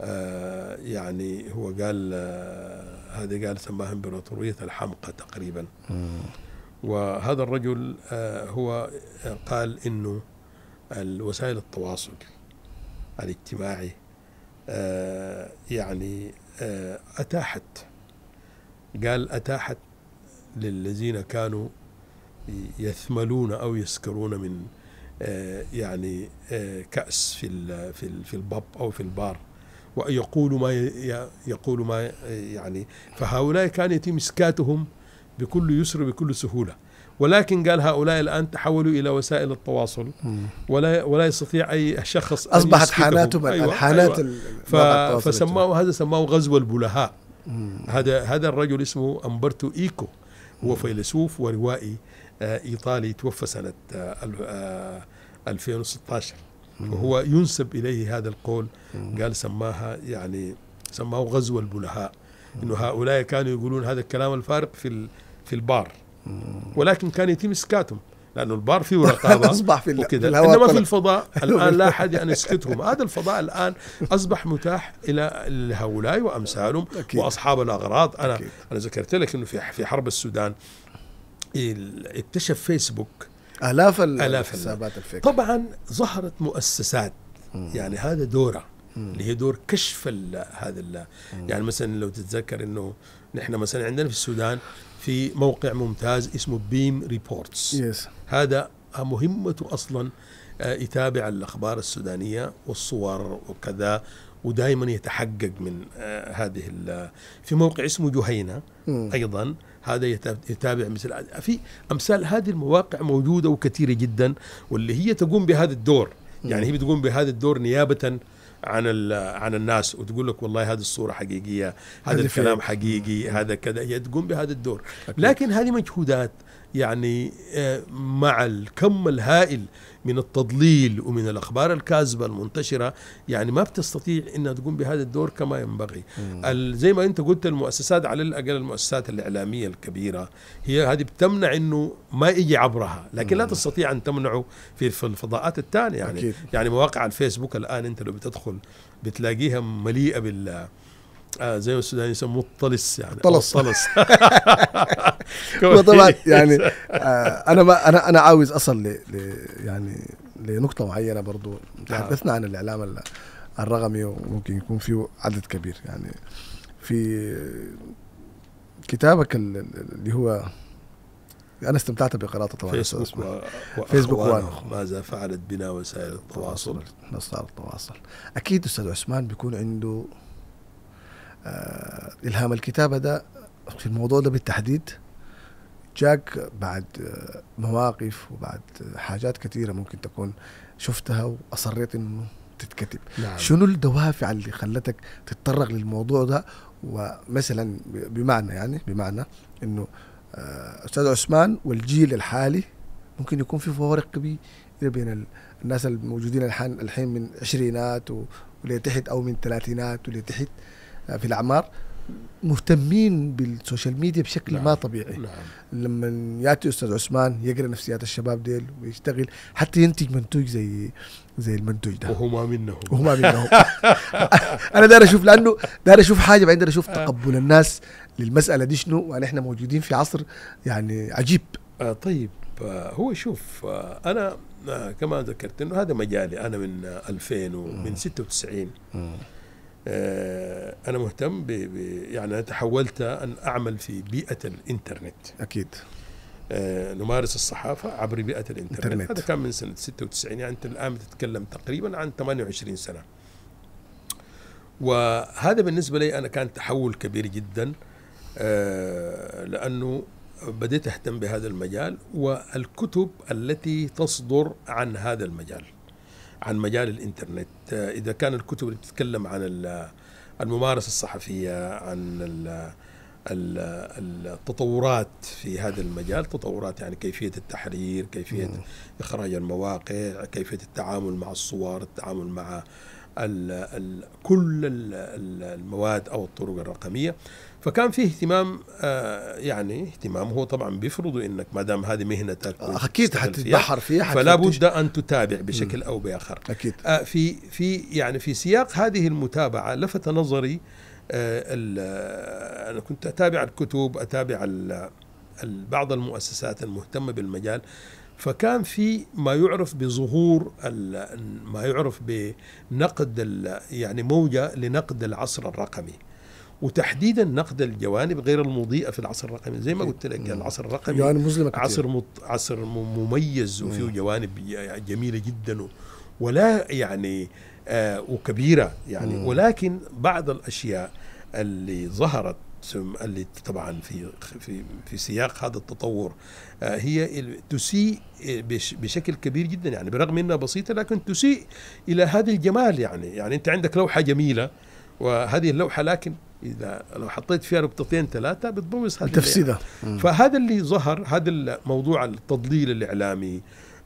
آه، يعني هو قال آه، هذه قال سماها امبراطورية الحمقى تقريبا وهذا الرجل آه، هو قال انه وسائل التواصل الاجتماعي يعني اتاحت قال اتاحت للذين كانوا يثملون او يسكرون من يعني كاس في في الباب او في البار ويقول ما يقول ما يعني فهؤلاء كان يتم اسكاتهم بكل يسر بكل سهوله ولكن قال هؤلاء الان تحولوا الى وسائل التواصل ولا ولا يستطيع اي شخص اصبحت حاناتهم أيوة الحانات أيوة فسماه هذا سماه غزو البلهاء هذا هذا الرجل اسمه امبرتو ايكو هو فيلسوف وروائي آه، ايطالي توفى سنه 2016 آه، آه، وهو ينسب إليه هذا القول قال سماها يعني سماه غزو البلهاء انه هؤلاء كانوا يقولون هذا الكلام الفارق في في البار ولكن كان يتم اسكاتهم لانه البار فيه رقابه اصبح في وكذا انما في الفضاء الان لا احد يعني يسكتهم هذا الفضاء الان اصبح متاح الى لهؤلاء وامثالهم واصحاب الاغراض انا انا ذكرت لك انه في في حرب السودان اكتشف فيسبوك آلاف الحسابات حسابات طبعا ظهرت مؤسسات مم. يعني هذا دوره اللي هي دور كشف هذا يعني مثلا لو تتذكر انه نحن مثلا عندنا في السودان في موقع ممتاز اسمه بيم ريبورتس yes. هذا مهمته اصلا آه، يتابع الاخبار السودانيه والصور وكذا ودائما يتحقق من آه، هذه في موقع اسمه جهينه ايضا هذا يتابع مثل هذا في امثال هذه المواقع موجوده وكثيره جدا واللي هي تقوم بهذا الدور يعني هي بتقوم بهذا الدور نيابه عن عن الناس وتقول لك والله هذه الصوره حقيقيه هذا الكلام حقيقي هذا كذا هي تقوم بهذا الدور لكن هذه مجهودات يعني آه، مع الكم الهائل من التضليل ومن الأخبار الكاذبة المنتشرة يعني ما بتستطيع أنها تقوم بهذا الدور كما ينبغي زي ما أنت قلت المؤسسات على الأقل المؤسسات الإعلامية الكبيرة هي هذه بتمنع أنه ما يجي عبرها لكن لا تستطيع أن تمنعه في, في الفضاءات الثانية يعني, أكيد. يعني مواقع الفيسبوك الآن أنت لو بتدخل بتلاقيها مليئة بال آه زي ما السودان يسموه الطلس يعني طلس طلس طبعا يعني آه انا ما انا انا عاوز اصل ل يعني لنقطه معينه برضو تحدثنا آه. يعني عن الاعلام الرقمي وممكن يكون فيه عدد كبير يعني في كتابك اللي هو انا استمتعت بقراءته طبعا فيسبوك و... فيسبوك ماذا فعلت بنا وسائل التواصل وسائل التواصل اكيد استاذ عثمان بيكون عنده آه، إلهام الكتابة ده في الموضوع ده بالتحديد جاك بعد آه، مواقف وبعد آه، حاجات كثيرة ممكن تكون شفتها وأصريت إنه تتكتب نعم. شنو الدوافع اللي خلتك تتطرق للموضوع ده ومثلا بمعنى يعني بمعنى إنه أستاذ عثمان والجيل الحالي ممكن يكون في فوارق كبير بين الناس الموجودين الحين من عشرينات ولتحت أو من ثلاثينات ولتحت آه، في الاعمار مهتمين بالسوشيال ميديا بشكل نعم. ما طبيعي نعم. لما ياتي استاذ عثمان يقرا نفسيات الشباب ديل ويشتغل حتى ينتج منتوج زي زي المنتوج ده وهما منهم وهما منهم انا داير اشوف لانه داير اشوف حاجه بعدين داير اشوف آه. تقبل الناس للمساله دي شنو وان احنا موجودين في عصر يعني عجيب آه طيب آه هو شوف آه انا آه كما ذكرت انه هذا مجالي انا من 2000 آه، ومن 96 آه، انا مهتم ب يعني انا تحولت ان اعمل في بيئه الانترنت اكيد آه، نمارس الصحافه عبر بيئه الانترنت انترنت. هذا كان من سنه 96 يعني انت الان تتكلم تقريبا عن 28 سنه وهذا بالنسبه لي انا كان تحول كبير جدا آه، لانه بديت اهتم بهذا المجال والكتب التي تصدر عن هذا المجال عن مجال الانترنت آه، اذا كان الكتب اللي بتتكلم عن الممارسه آه، الصحفيه عن التطورات في هذا المجال تطورات يعني كيفية التحرير كيفية نعم. إخراج المواقع كيفية التعامل مع الصور التعامل مع الـ الـ كل المواد او الطرق الرقميه فكان في اهتمام آه يعني اهتمام هو طبعا بيفرضوا انك ما دام هذه مهنتك آه، اكيد حتتبحر فيها فلا بد ان تتابع بشكل او باخر اكيد آه في في يعني في سياق هذه المتابعه لفت نظري آه, آه، انا كنت اتابع الكتب اتابع بعض المؤسسات المهتمه بالمجال فكان في ما يعرف بظهور ما يعرف بنقد يعني موجه لنقد العصر الرقمي وتحديدا نقد الجوانب غير المضيئه في العصر الرقمي زي ما إيه. قلت لك العصر الرقمي جوانب مظلمه عصر مط... عصر مميز وفيه جوانب جميله جدا ولا يعني آه وكبيره يعني ولكن بعض الاشياء اللي ظهرت اللي طبعا في في في سياق هذا التطور آه، هي تسيء آه، بشكل كبير جدا يعني برغم انها بسيطه لكن تسيء الى هذا الجمال يعني يعني انت عندك لوحه جميله وهذه اللوحه لكن اذا لو حطيت فيها نقطتين ثلاثه بتبوظ هذه تفسدها فهذا اللي ظهر هذا الموضوع التضليل الاعلامي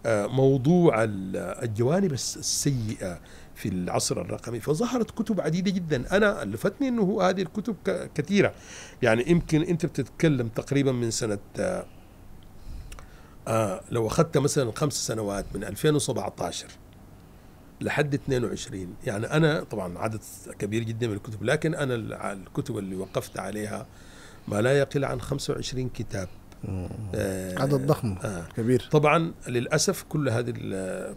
آه، موضوع الجوانب السيئه في العصر الرقمي فظهرت كتب عديدة جدا أنا لفتني أنه هذه الكتب كثيرة يعني يمكن أنت بتتكلم تقريبا من سنة آه لو أخذت مثلا خمس سنوات من 2017 لحد 22 يعني أنا طبعا عدد كبير جدا من الكتب لكن أنا الكتب اللي وقفت عليها ما لا يقل عن 25 كتاب آه عدد ضخم آه. كبير طبعا للاسف كل هذه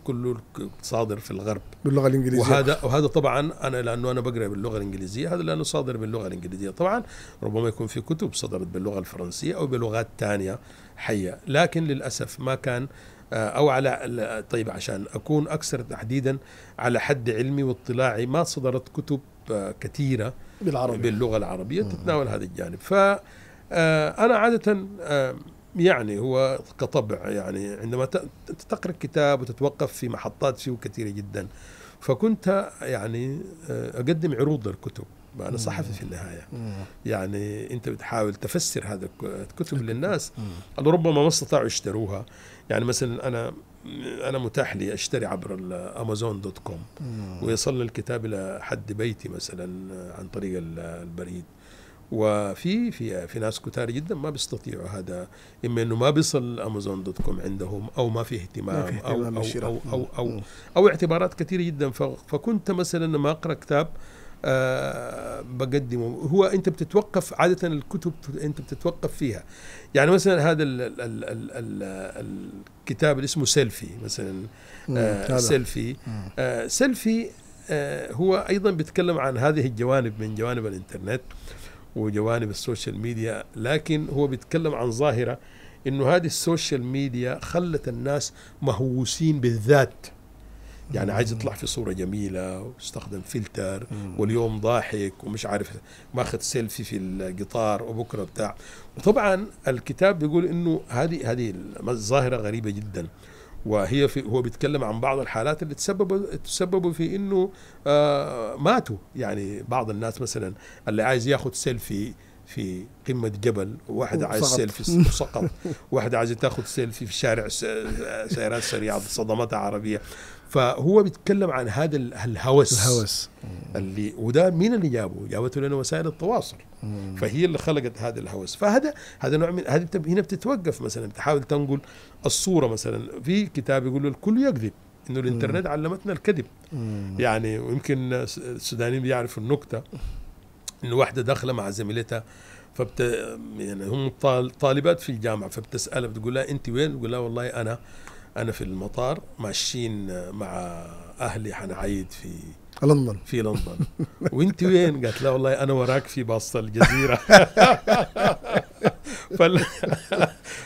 كله صادر في الغرب باللغه الانجليزيه وهذا وهذا طبعا انا لانه انا بقرا باللغه الانجليزيه هذا لانه صادر باللغه الانجليزيه طبعا ربما يكون في كتب صدرت باللغه الفرنسيه او بلغات ثانيه حيه لكن للاسف ما كان آه، او على طيب عشان اكون اكثر تحديدا على حد علمي واطلاعي ما صدرت كتب آه، كثيره بالعربي باللغه العربيه تتناول هذا الجانب ف آه، انا عاده آه، يعني هو كطبع يعني عندما تقرا كتاب وتتوقف في محطات فيه كثيره جدا فكنت يعني آه، اقدم عروض للكتب انا صحفي في النهايه يعني انت بتحاول تفسر هذا الكتب للناس ربما ما استطاعوا يشتروها يعني مثلا انا انا متاح لي اشتري عبر الامازون دوت كوم ويصل الكتاب الى حد بيتي مثلا عن طريق البريد وفي في في ناس كتار جدا ما بيستطيعوا هذا اما انه ما بيصل امازون دوت كوم عندهم او ما في اهتمام, ما في اهتمام أو, أو, أو, أو, أو, أو, او اعتبارات كثيره جدا فكنت مثلا لما اقرا كتاب أه بقدمه هو انت بتتوقف عاده الكتب انت بتتوقف فيها يعني مثلا هذا الـ الـ الـ الـ الـ الكتاب اللي اسمه سيلفي مثلا آه سيلفي آه سيلفي آه هو ايضا بيتكلم عن هذه الجوانب من جوانب الانترنت آه وجوانب السوشيال ميديا لكن هو بيتكلم عن ظاهرة انه هذه السوشيال ميديا خلت الناس مهووسين بالذات يعني عايز يطلع في صورة جميلة واستخدم فلتر واليوم ضاحك ومش عارف ماخذ سيلفي في القطار وبكرة بتاع وطبعا الكتاب بيقول انه هذه هذه الظاهرة غريبة جدا وهي في هو بيتكلم عن بعض الحالات اللي تسبب تسببوا في انه آه ماتوا يعني بعض الناس مثلا اللي عايز ياخذ سيلفي في قمة جبل واحد عايز سيلفي سقط واحد عايز تاخذ سيلفي في شارع سيارات سريعة صدمتها عربية فهو بيتكلم عن هذا الهوس الهوس اللي وده مين اللي جابه؟ جابته لنا وسائل التواصل فهي اللي خلقت هذا الهوس فهذا هذا نوع من هذه هنا بتتوقف مثلا تحاول تنقل الصوره مثلا في كتاب يقول الكل يكذب انه الانترنت علمتنا الكذب يعني ويمكن السودانيين بيعرفوا النكته انه واحده داخله مع زميلتها فبت يعني هم طالبات في الجامعه فبتسالها بتقول لها انت وين؟ تقول لها والله انا انا في المطار ماشيين مع اهلي حنعيد في لندن في لندن وانت وين؟ قالت لا والله انا وراك في باصه الجزيره فال...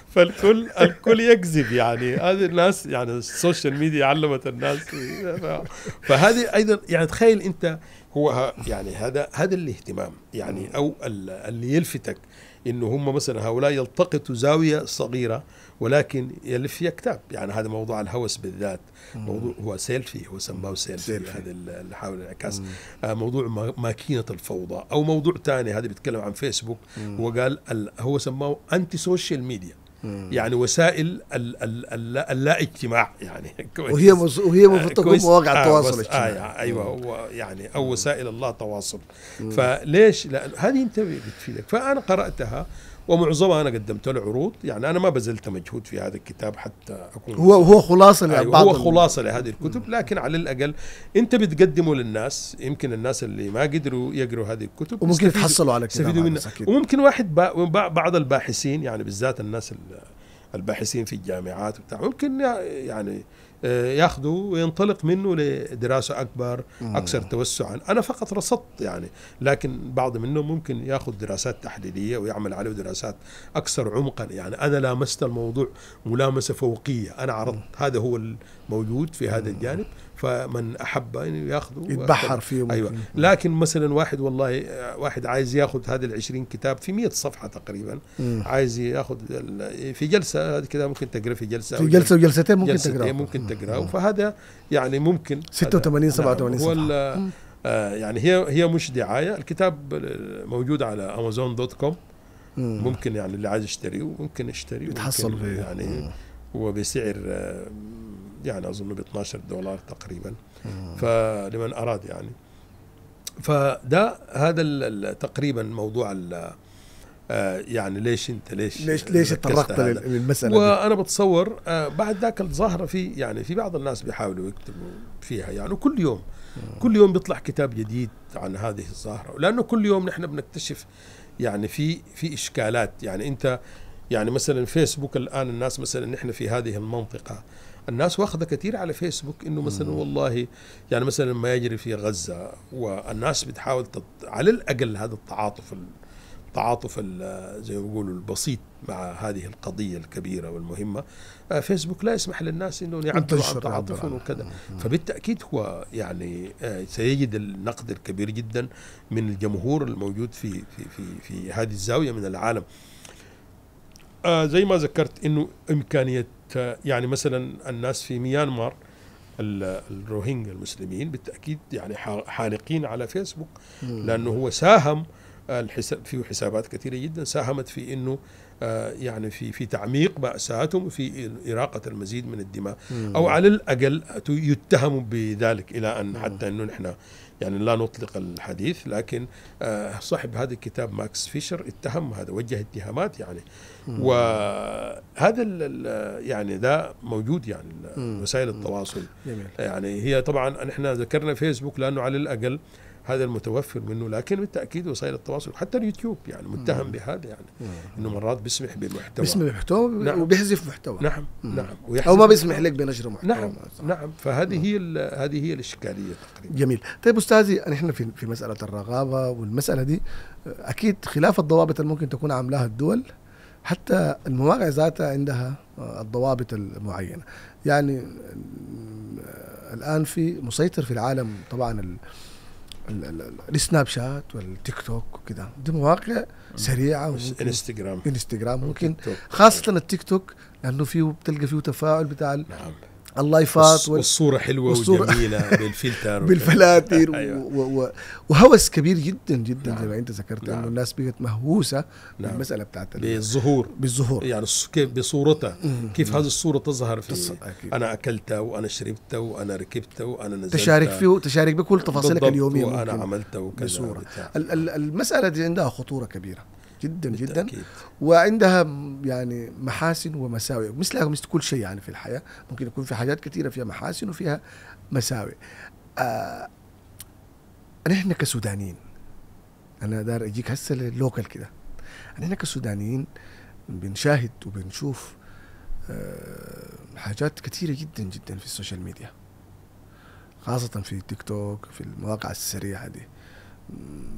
فالكل الكل يكذب يعني هذه الناس يعني السوشيال ميديا علمت الناس فهذه ايضا يعني تخيل انت هو يعني هذا هذا الاهتمام يعني او اللي يلفتك انه هم مثلا هؤلاء يلتقطوا زاويه صغيره ولكن يلف فيها كتاب يعني هذا موضوع الهوس بالذات موضوع هو سيلفي هو سماه سيلفي, سيلفي. هذا اللي حاول انعكاس آه، موضوع ماكينه الفوضى او موضوع ثاني هذا بيتكلم عن فيسبوك هو قال هو سماه انتي سوشيال ميديا يعني وسائل اللا اجتماع يعني كويس وهي مز... وهي آه، تكون مواقع آه، التواصل آه الاجتماعي آه ايوه هو يعني او وسائل الله تواصل فليش؟ لأن هذه انت بتفيدك فانا قراتها ومعظمها انا قدمت له عروض يعني انا ما بذلت مجهود في هذا الكتاب حتى اكون هو هو خلاصه أيوة هو خلاصه لهذه الكتب لكن على الاقل انت بتقدمه للناس يمكن الناس اللي ما قدروا يقروا هذه الكتب وممكن يتحصلوا على كتاب منها وممكن واحد بعض الباحثين يعني بالذات الناس الباحثين في الجامعات وبتاع ممكن يعني آه، ياخذه وينطلق منه لدراسه اكبر اكثر توسعا انا فقط رصدت يعني لكن بعض منهم ممكن ياخذ دراسات تحليليه ويعمل عليه دراسات اكثر عمقا يعني انا لامست الموضوع ملامسه فوقيه انا عرضت هذا هو الموجود في هذا الجانب فمن احب انه ياخذه يتبحر فيه ايوه لكن مثلا واحد والله واحد عايز ياخذ هذه ال كتاب في 100 صفحه تقريبا عايز ياخذ في جلسه هذا كده ممكن تقرا في جلسه في جلسه يعني وجلستين ممكن تقراه ممكن تقراه فهذا يعني ممكن 86 87 نعم. صفحه آه يعني هي هي مش دعايه الكتاب موجود على امازون دوت كوم ممكن يعني اللي عايز يشتريه ممكن يشتريه يتحصل فيه يعني هو بسعر آه، يعني اظن ب 12 دولار تقريبا فلمن اراد يعني فده هذا تقريبا موضوع ال آه، يعني ليش انت ليش ليش ليش تطرقت للمساله وانا بتصور آه، بعد ذاك الظاهره في يعني في بعض الناس بيحاولوا يكتبوا فيها يعني كل يوم كل يوم بيطلع كتاب جديد عن هذه الظاهره لانه كل يوم نحن بنكتشف يعني في في اشكالات يعني انت يعني مثلا فيسبوك الان الناس مثلا نحن في هذه المنطقه الناس واخذه كثير على فيسبوك انه مثلا والله يعني مثلا ما يجري في غزه والناس بتحاول تط... على الاقل هذا التعاطف التعاطف زي ما بيقولوا البسيط مع هذه القضيه الكبيره والمهمه آه، فيسبوك لا يسمح للناس انه يعبروا عن تعاطفهم وكذا فبالتاكيد هو يعني آه، سيجد النقد الكبير جدا من الجمهور الموجود في في في, في هذه الزاويه من العالم آه زي ما ذكرت انه امكانيه آه يعني مثلا الناس في ميانمار الروهينجا المسلمين بالتاكيد يعني حالقين على فيسبوك لانه هو ساهم آه، الحساب في حسابات كثيره جدا ساهمت في انه آه يعني في في تعميق مأساتهم في إراقة المزيد من الدماء مم. أو على الأقل يتهموا بذلك إلى أن حتى أنه نحن يعني لا نطلق الحديث لكن آه، صاحب هذا الكتاب ماكس فيشر اتهم هذا وجه اتهامات يعني مم. وهذا يعني ده موجود يعني وسائل التواصل يعني هي طبعا نحن ذكرنا فيسبوك لانه على الاقل هذا المتوفر منه لكن بالتاكيد وسائل التواصل حتى اليوتيوب يعني متهم بهذا يعني مم. انه مرات بيسمح بالمحتوى بيسمح بالمحتوى نعم. وبيحذف محتوى نعم نعم او ما بيسمح لك بنشر محتوى نعم نعم فهذه هي هذه هي الاشكاليه تقريبا جميل طيب استاذي نحن في في مساله الرغابه والمساله دي اكيد خلاف الضوابط اللي ممكن تكون عاملاها الدول حتى المواقع ذاتها عندها آه، الضوابط المعينه يعني آه، الان في مسيطر في العالم طبعا السناب شات والتيك توك وكذا دي مواقع آه. سريعه انستغرام انستغرام ممكن خاصه التيك توك لانه فيه بتلقى فيه تفاعل بتاع نعم اللايفات والصوره حلوه والصورة وجميله بالفلتر بالفلاتر أيوة. وهوس كبير جدا جدا نعم. زي ما انت ذكرت نعم. انه الناس بقت مهووسه نعم. بالمساله بتاعت بالظهور بالظهور يعني كيف بصورتها كيف هذه الصوره تظهر في تص... انا اكلتها وانا شربتها وانا ركبتها وانا نزلت تشارك فيه تشارك بكل تفاصيلك اليوميه وانا عملتها وكذا المساله دي عندها خطوره كبيره جدا بالتأكيد. جدا وعندها يعني محاسن ومساوئ مثلها مثل كل شيء يعني في الحياه ممكن يكون في حاجات كثيره فيها محاسن وفيها مساوئ آه نحن كسودانيين انا دار اجيك هسه لوكال كده نحن كسودانيين بنشاهد وبنشوف آه حاجات كثيره جدا جدا في السوشيال ميديا خاصة في التيك توك في المواقع السريعة دي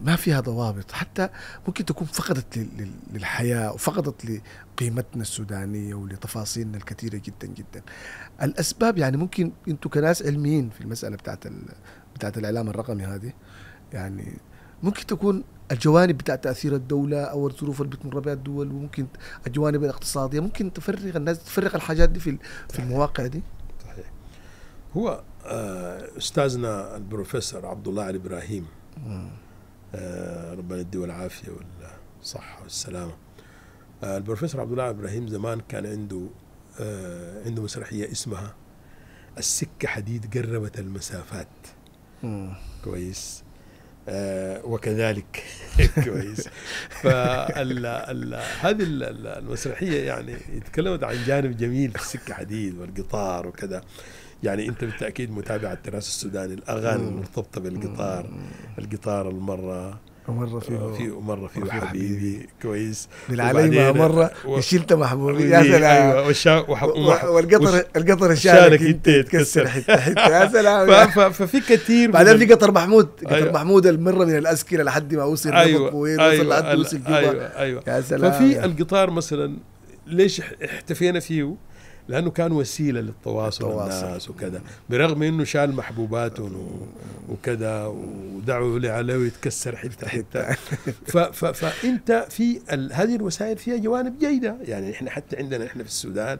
ما فيها ضوابط حتى ممكن تكون فقدت للحياة وفقدت لقيمتنا السودانية ولتفاصيلنا الكثيرة جدا جدا الأسباب يعني ممكن أنتم كناس علميين في المسألة بتاعت, بتاعت الإعلام الرقمي هذه يعني ممكن تكون الجوانب بتاع تاثير الدوله او الظروف اللي بتمر بها الدول وممكن الجوانب الاقتصاديه ممكن تفرغ الناس تفرغ الحاجات دي في في المواقع دي صحيح هو آه، استاذنا البروفيسور عبد الله علي ابراهيم آه، ربنا يديه العافيه والصحه والسلامه آه، البروفيسور عبد الله ابراهيم زمان كان عنده آه، عنده مسرحيه اسمها السكه حديد قربت المسافات مم. كويس آه وكذلك كويس فهذه المسرحيه يعني تكلمت عن جانب جميل في السكه حديد والقطار وكذا يعني انت بالتاكيد متابع التراث السوداني الاغاني المرتبطه بالقطار القطار المره مرة فيه آه، في مرة فيه حبيبي, حبيبي كويس بالعلي مرة و... شلت محبوبي يا سلام أيوة وشا... وح... وح... والقطر وش... القطر الشارك انت تكسر حتة حتة يا سلام ف... ففي كثير بعدين في قطر محمود قطر أيوة. محمود المرة من الأسكرة لحد ما وصل أيوة. وين وصل أيوة. وصل أيوة. أيوة. أيوة. يا سلام ففي القطار مثلا ليش احتفينا فيه لانه كان وسيله للتواصل الناس وكذا برغم انه شال محبوباته وكذا ودعوا لعلوي يتكسر حته حته فانت في هذه الوسائل فيها جوانب جيده يعني احنا حتى عندنا احنا في السودان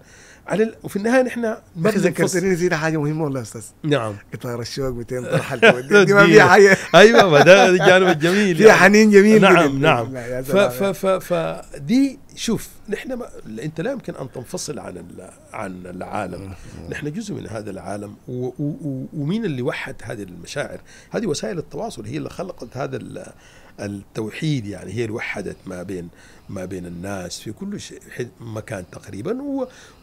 على ال... وفي النهايه نحن ما ذكرتني زينا حاجه مهمه والله يا استاذ نعم اطار الشوق 200 طرحه دي ما فيها حاجه ايوه ما ده الجانب الجميل فيها يعني. حنين جميل نعم نعم ف ف ف فدي شوف نحن ما... انت لا يمكن ان تنفصل عن ال... عن العالم نحن جزء من هذا العالم و... و... ومين اللي وحد هذه المشاعر هذه وسائل التواصل هي اللي خلقت هذا ال... التوحيد يعني هي اللي وحدت ما بين ما بين الناس في كل شيء مكان تقريبا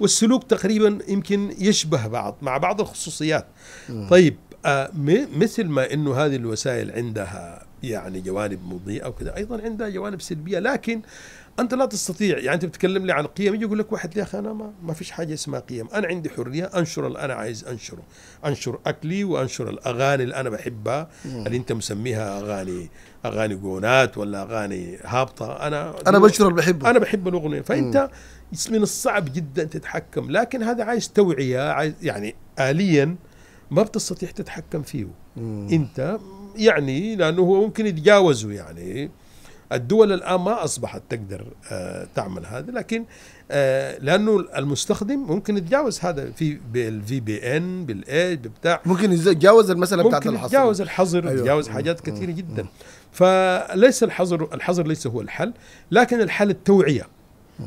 والسلوك تقريبا يمكن يشبه بعض مع بعض الخصوصيات نعم. طيب آه مثل ما انه هذه الوسائل عندها يعني جوانب مضيئه وكذا ايضا عندها جوانب سلبيه لكن انت لا تستطيع يعني انت بتكلم لي عن قيم يجي يقول لك واحد يا اخي انا ما, ما فيش حاجه اسمها قيم انا عندي حريه انشر اللي انا عايز انشره انشر اكلي وانشر الاغاني اللي انا بحبها مم. اللي انت مسميها اغاني اغاني جونات ولا اغاني هابطه انا انا بنشر اللي بحبه انا بحب الاغنيه فانت مم. من الصعب جدا تتحكم لكن هذا عايز توعيه عايز يعني اليا ما بتستطيع تتحكم فيه مم. انت يعني لانه هو ممكن يتجاوزه يعني الدول الآن ما أصبحت تقدر آه، تعمل هذا لكن آه، لأنه المستخدم ممكن يتجاوز هذا في بالفي بي إن بالإيج بتاع ممكن يتجاوز المسألة بتاعت الحظر ممكن يتجاوز الحظر أيوة. يتجاوز حاجات كثيرة جدا فليس الحظر الحظر ليس هو الحل لكن الحل التوعية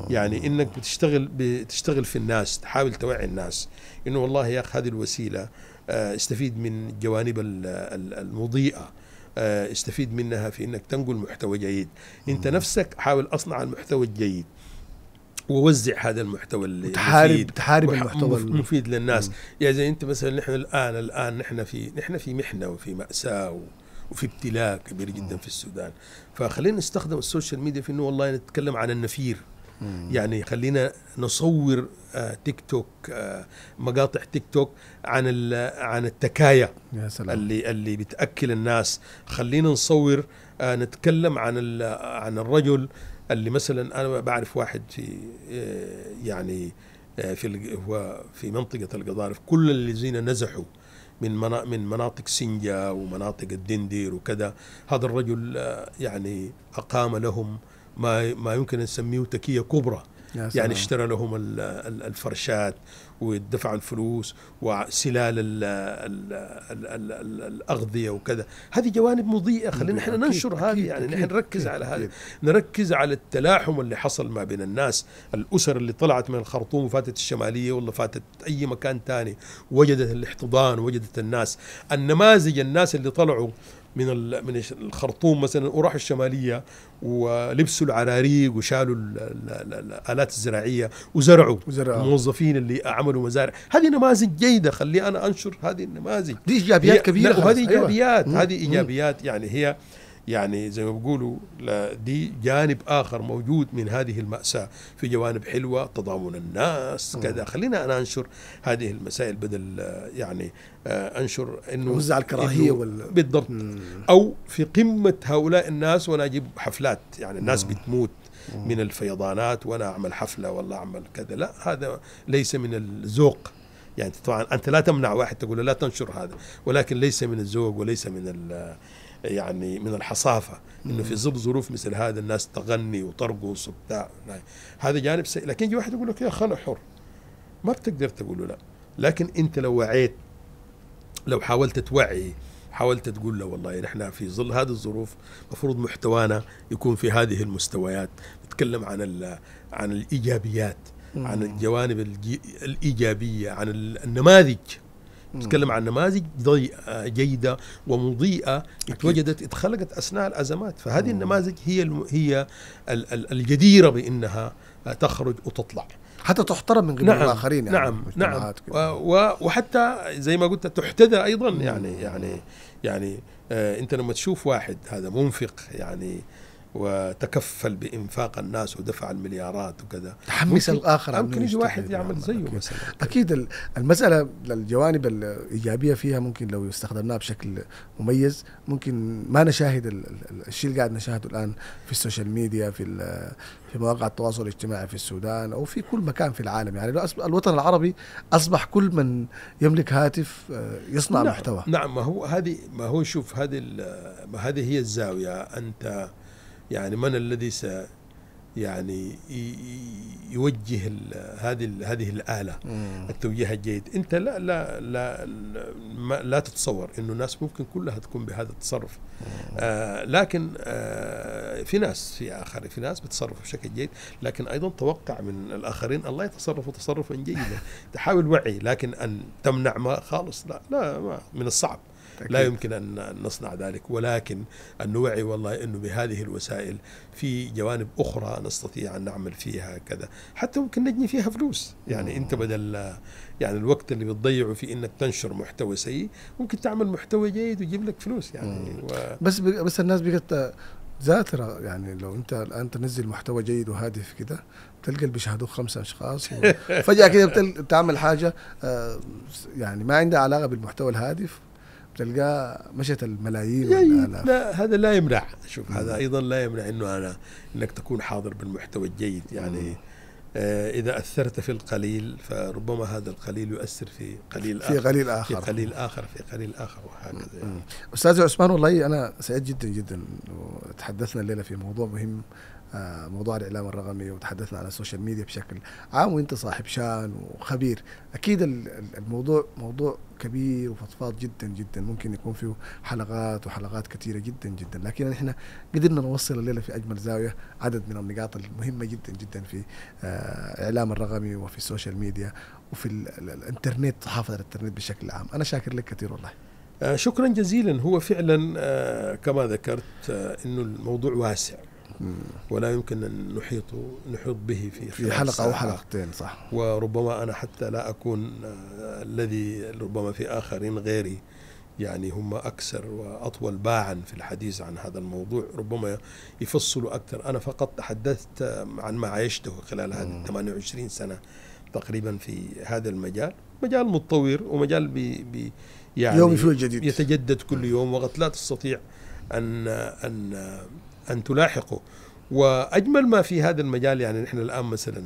يعني انك بتشتغل بتشتغل في الناس تحاول توعي الناس انه والله يا اخي هذه الوسيله استفيد آه، من جوانب المضيئه آه، استفيد منها في انك تنقل محتوى جيد انت نفسك حاول اصنع المحتوى الجيد ووزع هذا المحتوى اللي تحارب تحارب المحتوى مفيد للناس مم. يعني زي انت مثلا نحن الان الان نحن في نحن في محنه وفي ماساه وفي ابتلاء كبير جدا مم. في السودان فخلينا نستخدم السوشيال ميديا في انه والله نتكلم عن النفير مم. يعني خلينا نصور تيك آه، توك آه، مقاطع تيك توك عن عن التكايا يا سلام. اللي اللي بتاكل الناس خلينا نصور آه، نتكلم عن عن الرجل اللي مثلا انا بعرف واحد في يعني في هو في منطقه القضارف كل الذين نزحوا من من مناطق سنجا ومناطق الدندير وكذا هذا الرجل يعني اقام لهم ما ما يمكن نسميه تكيه كبرى يعني اشترى لهم الفرشات ودفع الفلوس وسلال الاغذيه وكذا هذه جوانب مضيئه خلينا احنا ننشر هذه يعني نحن نركز على هذه نركز على التلاحم اللي حصل ما بين الناس الاسر اللي طلعت من الخرطوم وفاتت الشماليه ولا فاتت اي مكان ثاني وجدت الاحتضان وجدت الناس النماذج الناس اللي طلعوا من من الخرطوم مثلا وراحوا الشماليه ولبسوا العراريق وشالوا الالات الزراعيه وزرعوا, وزرعوا. الموظفين اللي عملوا مزارع هذه نماذج جيده خلي انا انشر هذه النماذج دي ايجابيات كبيره وهذه أيوة. ايجابيات هذه ايجابيات يعني هي يعني زي ما بيقولوا دي جانب اخر موجود من هذه الماساه في جوانب حلوه تضامن الناس كذا خلينا انا انشر هذه المسائل بدل يعني آه، انشر انه وزع الكراهيه وال... بالضبط مم. او في قمه هؤلاء الناس وانا اجيب حفلات يعني الناس مم. بتموت مم. من الفيضانات وانا اعمل حفله ولا اعمل كذا لا هذا ليس من الذوق يعني طبعا انت لا تمنع واحد تقول له لا تنشر هذا ولكن ليس من الذوق وليس من يعني من الحصافه انه في ظل ظروف مثل هذا الناس تغني وترقص وبتاع نعم. هذا جانب سيء لكن يجي واحد يقول لك يا اخي انا حر ما بتقدر تقول له لا لكن انت لو وعيت لو حاولت توعي حاولت تقول له والله نحن في ظل هذه الظروف مفروض محتوانا يكون في هذه المستويات نتكلم عن عن الايجابيات عن الجوانب الايجابيه عن النماذج تتكلم عن نماذج جيده ومضيئه اتوجدت اتخلقت اثناء الازمات فهذه النماذج هي الم... هي ال... ال... الجديره بانها تخرج وتطلع حتى تحترم من قبل نعم الاخرين يعني نعم نعم و... وحتى زي ما قلت تحتذى ايضا يعني يعني يعني آه انت لما تشوف واحد هذا منفق يعني وتكفل بانفاق الناس ودفع المليارات وكذا تحمس الاخر ممكن يجي واحد يعمل زيه مثلا اكيد المساله الجوانب الايجابيه فيها ممكن لو استخدمناها بشكل مميز ممكن ما نشاهد الشيء اللي قاعد نشاهده الان في السوشيال ميديا في في مواقع التواصل الاجتماعي في السودان او في كل مكان في العالم يعني الوطن العربي اصبح كل من يملك هاتف آه، يصنع نعم محتوى نعم ما هو هذه ما هو شوف هذه هذه هي الزاويه انت يعني من الذي س يعني يوجه هذه هذه الاله مم. التوجيه الجيد انت لا لا لا لا, لا تتصور انه الناس ممكن كلها تكون بهذا التصرف آه لكن آه في ناس في اخر في ناس بتصرفوا بشكل جيد لكن ايضا توقع من الاخرين الله يتصرفوا تصرفا جيدا تحاول وعي لكن ان تمنع ما خالص لا لا ما من الصعب لا يمكن أن نصنع ذلك ولكن أن نوعي والله أنه بهذه الوسائل في جوانب أخرى نستطيع أن نعمل فيها كذا حتى ممكن نجني فيها فلوس يعني أنت آه. بدل يعني الوقت اللي بتضيعه في انك تنشر محتوى سيء ممكن تعمل محتوى جيد ويجيب لك فلوس يعني و... بس بس الناس بقت زاترة يعني لو انت الان تنزل محتوى جيد وهادف كده تلقى اللي بيشاهدوه خمسة اشخاص فجأة كده بتعمل حاجة آه، يعني ما عندها علاقة بالمحتوى الهادف تلقاه مشت الملايين لا هذا لا يمنع شوف هذا ايضا لا يمنع انه انا انك تكون حاضر بالمحتوى الجيد يعني مم. آه، إذا أثرت في القليل فربما هذا القليل يؤثر في قليل آخر في قليل آخر في قليل آخر في قليل آخر وهكذا يعني. أستاذ عثمان والله أنا سعيد جدا جدا تحدثنا الليلة في موضوع مهم آه، موضوع الإعلام الرقمي وتحدثنا عن السوشيال ميديا بشكل عام وأنت صاحب شان وخبير أكيد الموضوع موضوع كبير وفضفاض جدا جدا ممكن يكون فيه حلقات وحلقات كثيره جدا جدا لكن احنا قدرنا نوصل الليله في اجمل زاويه عدد من النقاط المهمه جدا جدا في الاعلام آه، الرقمي وفي السوشيال ميديا وفي الانترنت صحافه الانترنت بشكل عام انا شاكر لك كثير والله آه، شكرا جزيلا هو فعلا آه، كما ذكرت انه الموضوع واسع ولا يمكن أن نحيط نحيط به في في حلقة أو حلقتين صح وربما أنا حتى لا أكون آه، الذي ربما في آخرين غيري يعني هم أكثر وأطول باعا في الحديث عن هذا الموضوع ربما يفصلوا أكثر أنا فقط تحدثت آه، عن ما عشته خلال هذه 28 سنة تقريبا في هذا المجال مجال متطور ومجال بي بي يعني يوم شوي جديد يتجدد كل يوم وقد لا تستطيع أن آه، أن أن تلاحقه وأجمل ما في هذا المجال يعني نحن الآن مثلا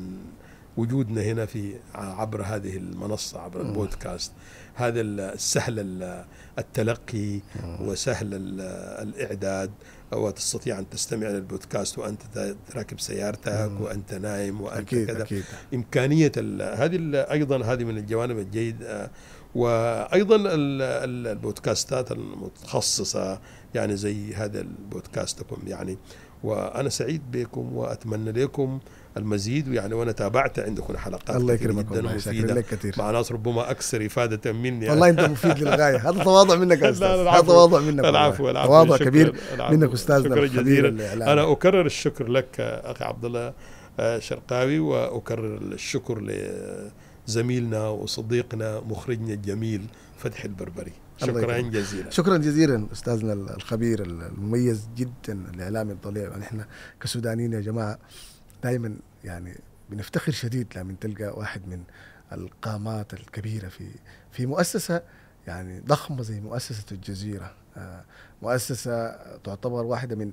وجودنا هنا في عبر هذه المنصة عبر البودكاست هذا السهل التلقي وسهل الإعداد وتستطيع أن تستمع للبودكاست وأنت راكب سيارتك وأنت نايم وأنت أكيد كذا أكيد. إمكانية هذه أيضا هذه من الجوانب الجيدة وأيضا البودكاستات المتخصصة يعني زي هذا البودكاستكم يعني وانا سعيد بكم واتمنى لكم المزيد ويعني وانا تابعت عندكم حلقات الله يكرمك جدا مفيدة لك كثير مع ناس ربما اكثر افاده مني والله انت مفيد للغايه هذا تواضع منك استاذ هذا تواضع منك العفو العفو تواضع كبير العفو منك استاذنا شكرا جزيلا انا اكرر الشكر لك اخي عبد الله آه، شرقاوي واكرر الشكر لزميلنا وصديقنا مخرجنا الجميل فتح البربري شكرا جزيلا شكرا جزيلا استاذنا الخبير المميز جدا الاعلامي الضليع يعني احنا كسودانيين يا جماعه دائما يعني بنفتخر شديد لما تلقى واحد من القامات الكبيره في في مؤسسه يعني ضخمه زي مؤسسه الجزيره آه، مؤسسه تعتبر واحده من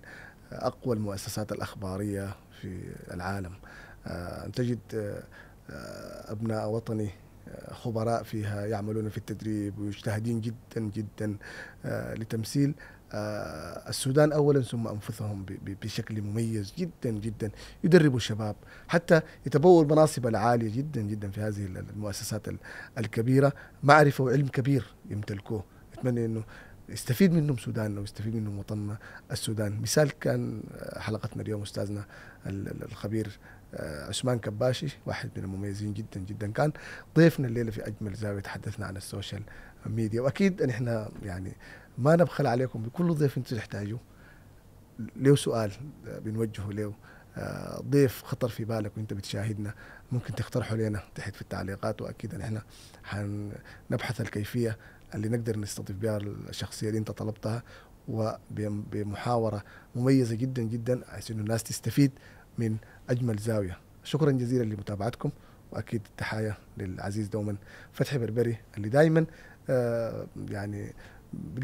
اقوى المؤسسات الاخباريه في العالم آه، ان تجد آه، ابناء وطني خبراء فيها يعملون في التدريب ويجتهدين جدا جدا آه، لتمثيل آه، السودان اولا ثم انفسهم بشكل مميز جدا جدا يدربوا الشباب حتى يتبووا المناصب العاليه جدا جدا في هذه المؤسسات الكبيره معرفه وعلم كبير يمتلكوه اتمنى انه يستفيد منهم سوداننا ويستفيد منهم وطننا السودان مثال كان آه، حلقتنا اليوم استاذنا الخبير آه، عثمان كباشي واحد من المميزين جدا جدا كان ضيفنا الليله في اجمل زاويه تحدثنا عن السوشيال ميديا واكيد ان احنا يعني ما نبخل عليكم بكل ضيف انتم تحتاجوه له سؤال بنوجهه له آه، ضيف خطر في بالك وانت بتشاهدنا ممكن تقترحه لنا تحت في التعليقات واكيد ان احنا حنبحث الكيفيه اللي نقدر نستضيف بها الشخصيه اللي انت طلبتها وبمحاوره مميزه جدا جدا عشان الناس تستفيد من اجمل زاويه شكرا جزيلا لمتابعتكم واكيد التحايا للعزيز دوما فتحي بربري اللي دائما آه يعني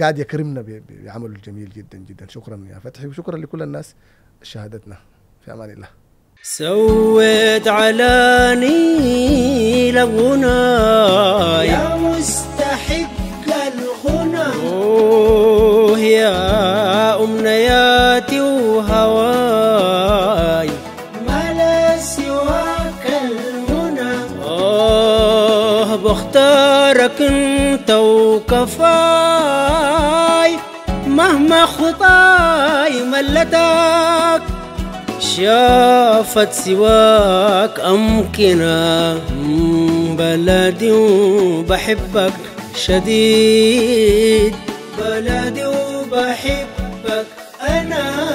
قاعد يكرمنا بعمله الجميل جدا جدا شكرا يا فتحي وشكرا لكل الناس شاهدتنا في امان الله سويت علاني لغنا يا مستر وكفاي مهما خطاي ملتك شافت سواك أمكنة بلدي وبحبك شديد بلدي وبحبك أنا